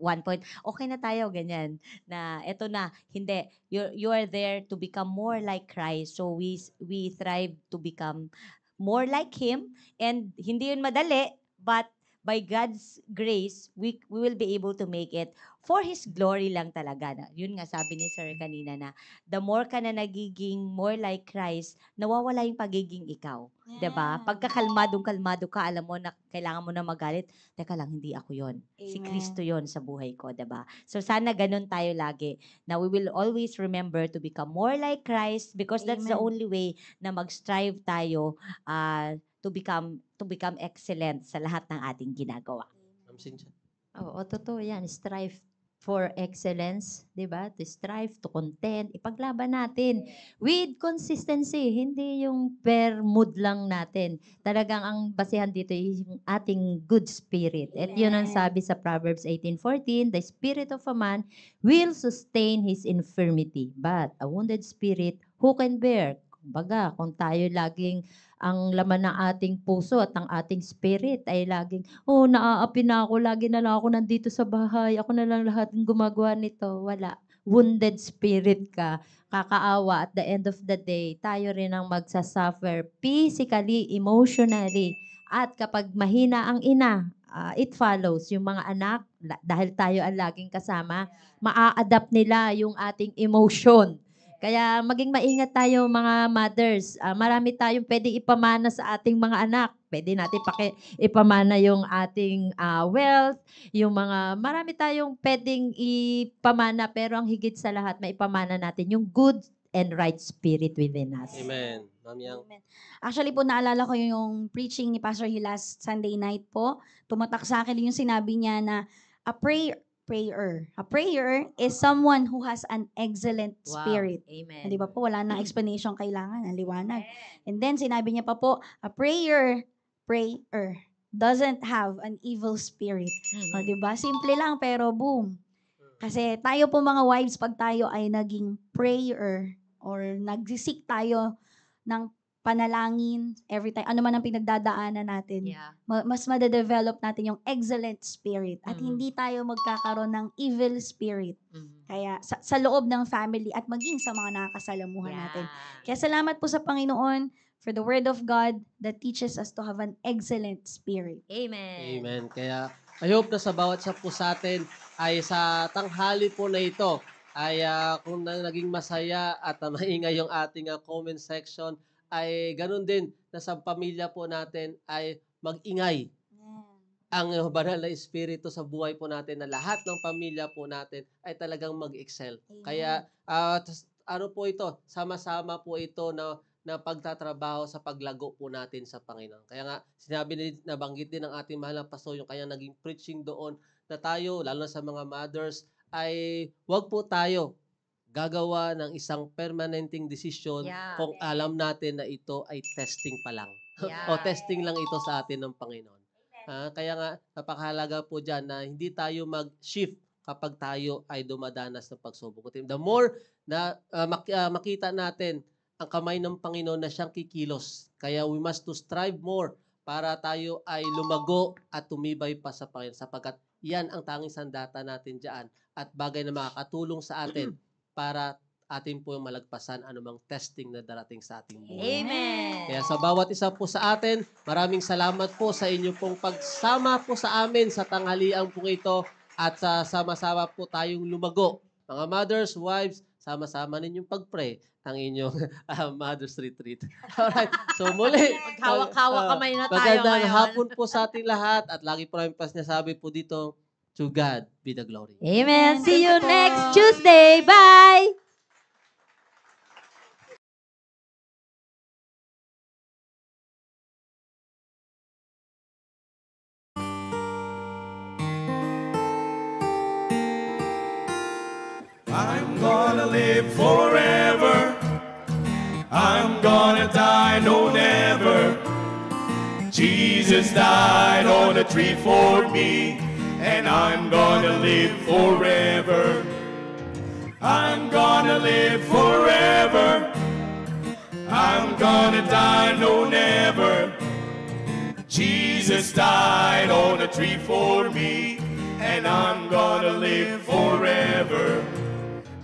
one point, okay na tayo, ganyan. Na, eto na, hindi. You're, you are there to become more like Christ. So, we, we thrive to become more like Him. And hindi yun madali, but by God's grace, we, we will be able to make it for His glory lang talaga. Na, Yun nga sabi ni Sir kanina na, the more ka na nagiging more like Christ, nawawala yung pagiging ikaw. Diba? Yeah. 'di ba? Pagkakalmadong kalmado ka, alam mo na kailangan mo na magalit. Teka lang, hindi ako 'yon. Si Kristo 'yon sa buhay ko, 'di ba? So sana ganun tayo lagi na we will always remember to become more like Christ because Amen. that's the only way na mag-strive tayo uh, to become to become excellent sa lahat ng ating ginagawa. Ma'am Cynthia. Oo, totoo yan. Strive for excellence, di ba? To strive, to contend. Ipaglaban natin with consistency. Hindi yung per mood lang natin. Talagang ang basehan dito yung ating good spirit. At yun ang sabi sa Proverbs 18.14, The spirit of a man will sustain his infirmity, but a wounded spirit, who can bear? Kumbaga, kung tayo laging ang laman ng ating puso at ang ating spirit ay laging, oh, naaapi na ako, lagi na lang ako nandito sa bahay, ako na lang lahat ng gumagawa nito. Wala. Wounded spirit ka. Kakaawa at the end of the day, tayo rin ang magsasuffer physically, emotionally. At kapag mahina ang ina, uh, it follows yung mga anak dahil tayo ang laging kasama, maa-adapt nila yung ating emotion kaya maging maingat tayo mga mothers. Uh, marami tayong pwede ipamana sa ating mga anak. Pwede natin paki ipamana yung ating uh, wealth, yung mga marami tayong pwedeng ipamana pero ang higit sa lahat maipamana natin yung good and right spirit within us. Amen. Amen. Actually po naalala ko yung preaching ni Pastor Hill last Sunday night po. Tumatak sa akin yung sinabi niya na a prayer prayer. A prayer is someone who has an excellent wow. spirit. Amen. Di ba po? Wala nang mm. explanation kailangan. Ang liwanag. Amen. And then, sinabi niya pa po, a prayer, prayer doesn't have an evil spirit. Mm-hmm. di ba? Simple lang, pero boom. Kasi tayo po mga wives, pag tayo ay naging prayer or nagsisik tayo ng panalangin, every time, ano man ang pinagdadaanan natin, yeah. mas madadevelop natin yung excellent spirit at mm. hindi tayo magkakaroon ng evil spirit. Mm. Kaya sa, sa loob ng family at maging sa mga nakakasalamuhan yeah. natin. Kaya salamat po sa Panginoon for the Word of God that teaches us to have an excellent spirit. Amen. Amen. Kaya I hope na sa bawat isa po sa atin ay sa tanghali po na ito ay uh, kung naging masaya at uh, maingay yung ating uh, comment section, ay ganun din na sa pamilya po natin ay magingay ang banal na espiritu sa buhay po natin na lahat ng pamilya po natin ay talagang mag-excel. Kaya uh, ano po ito? Sama-sama po ito na na pagtatrabaho sa paglago po natin sa Panginoon. Kaya nga, sinabi ni, nabanggit din ng ating mahal na pastor yung kanyang naging preaching doon na tayo, lalo na sa mga mothers, ay wag po tayo gagawa ng isang permanenteng desisyon yeah. kung alam natin na ito ay testing pa lang. Yeah. o testing lang ito sa atin ng Panginoon. Ah, kaya nga, napakahalaga po dyan na hindi tayo mag-shift kapag tayo ay dumadanas ng pagsubok. The more na uh, mak- uh, makita natin ang kamay ng Panginoon na siyang kikilos. Kaya we must to strive more para tayo ay lumago at tumibay pa sa Panginoon sapagkat yan ang tanging sandata natin dyan at bagay na makakatulong sa atin para atin po malagpasan anumang testing na darating sa ating buhay. Amen! Kaya sa bawat isa po sa atin, maraming salamat po sa inyo pong pagsama po sa amin sa tanghaliang po ito at sa sama-sama po tayong lumago. Mga mothers, wives, sama-sama ninyong pag-pray ang inyong uh, mother's retreat. Alright, so muli. Maghawak-hawak uh, kamay na tayo ngayon. Magandang hapon po sa ating lahat at lagi po namin pas niya sabi po dito, To God be the glory. Amen. See you next Tuesday. Bye. I'm gonna live forever. I'm gonna die, no, never. Jesus died on a tree for me. I'm gonna live forever. I'm gonna live forever. I'm gonna die, no, never. Jesus died on a tree for me, and I'm gonna live forever.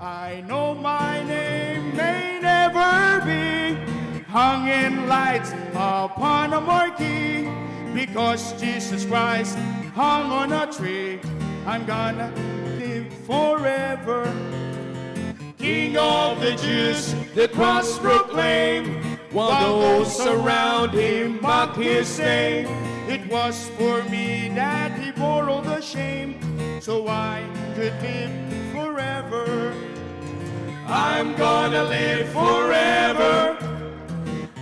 I know my name may never be hung in lights upon a marquee, because Jesus Christ hung on a tree. I'm gonna live forever. King of the Jews, the cross proclaim. While those around him mock his name. It was for me that he bore all the shame, so I could live forever. I'm gonna live forever.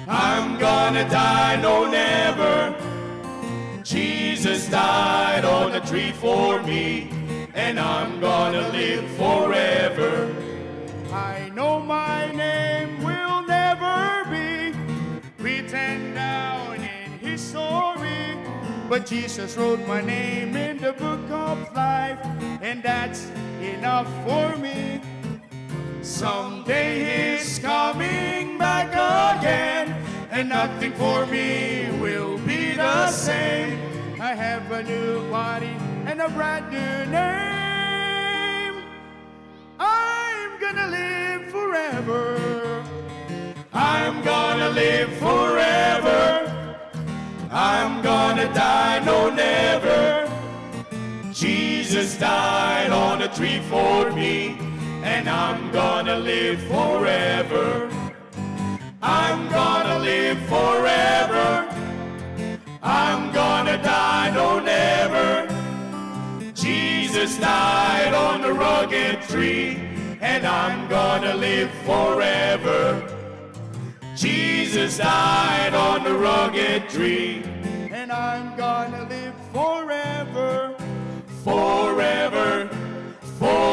I'm gonna die, no, never. Jesus died on a tree for me, and I'm gonna live forever. I know my name will never be written down in history, but Jesus wrote my name in the book of life, and that's enough for me. Someday he's coming back again, and nothing for me will be the same. I have a new body and a brand new name. I'm gonna live forever. I'm gonna live forever. I'm gonna die, no, never. Jesus died on a tree for me, and I'm gonna live forever. I'm gonna live forever. I'm gonna die, no never. Jesus died on the rugged tree, and I'm gonna live forever. Jesus died on the rugged tree, and I'm gonna live forever, forever, forever.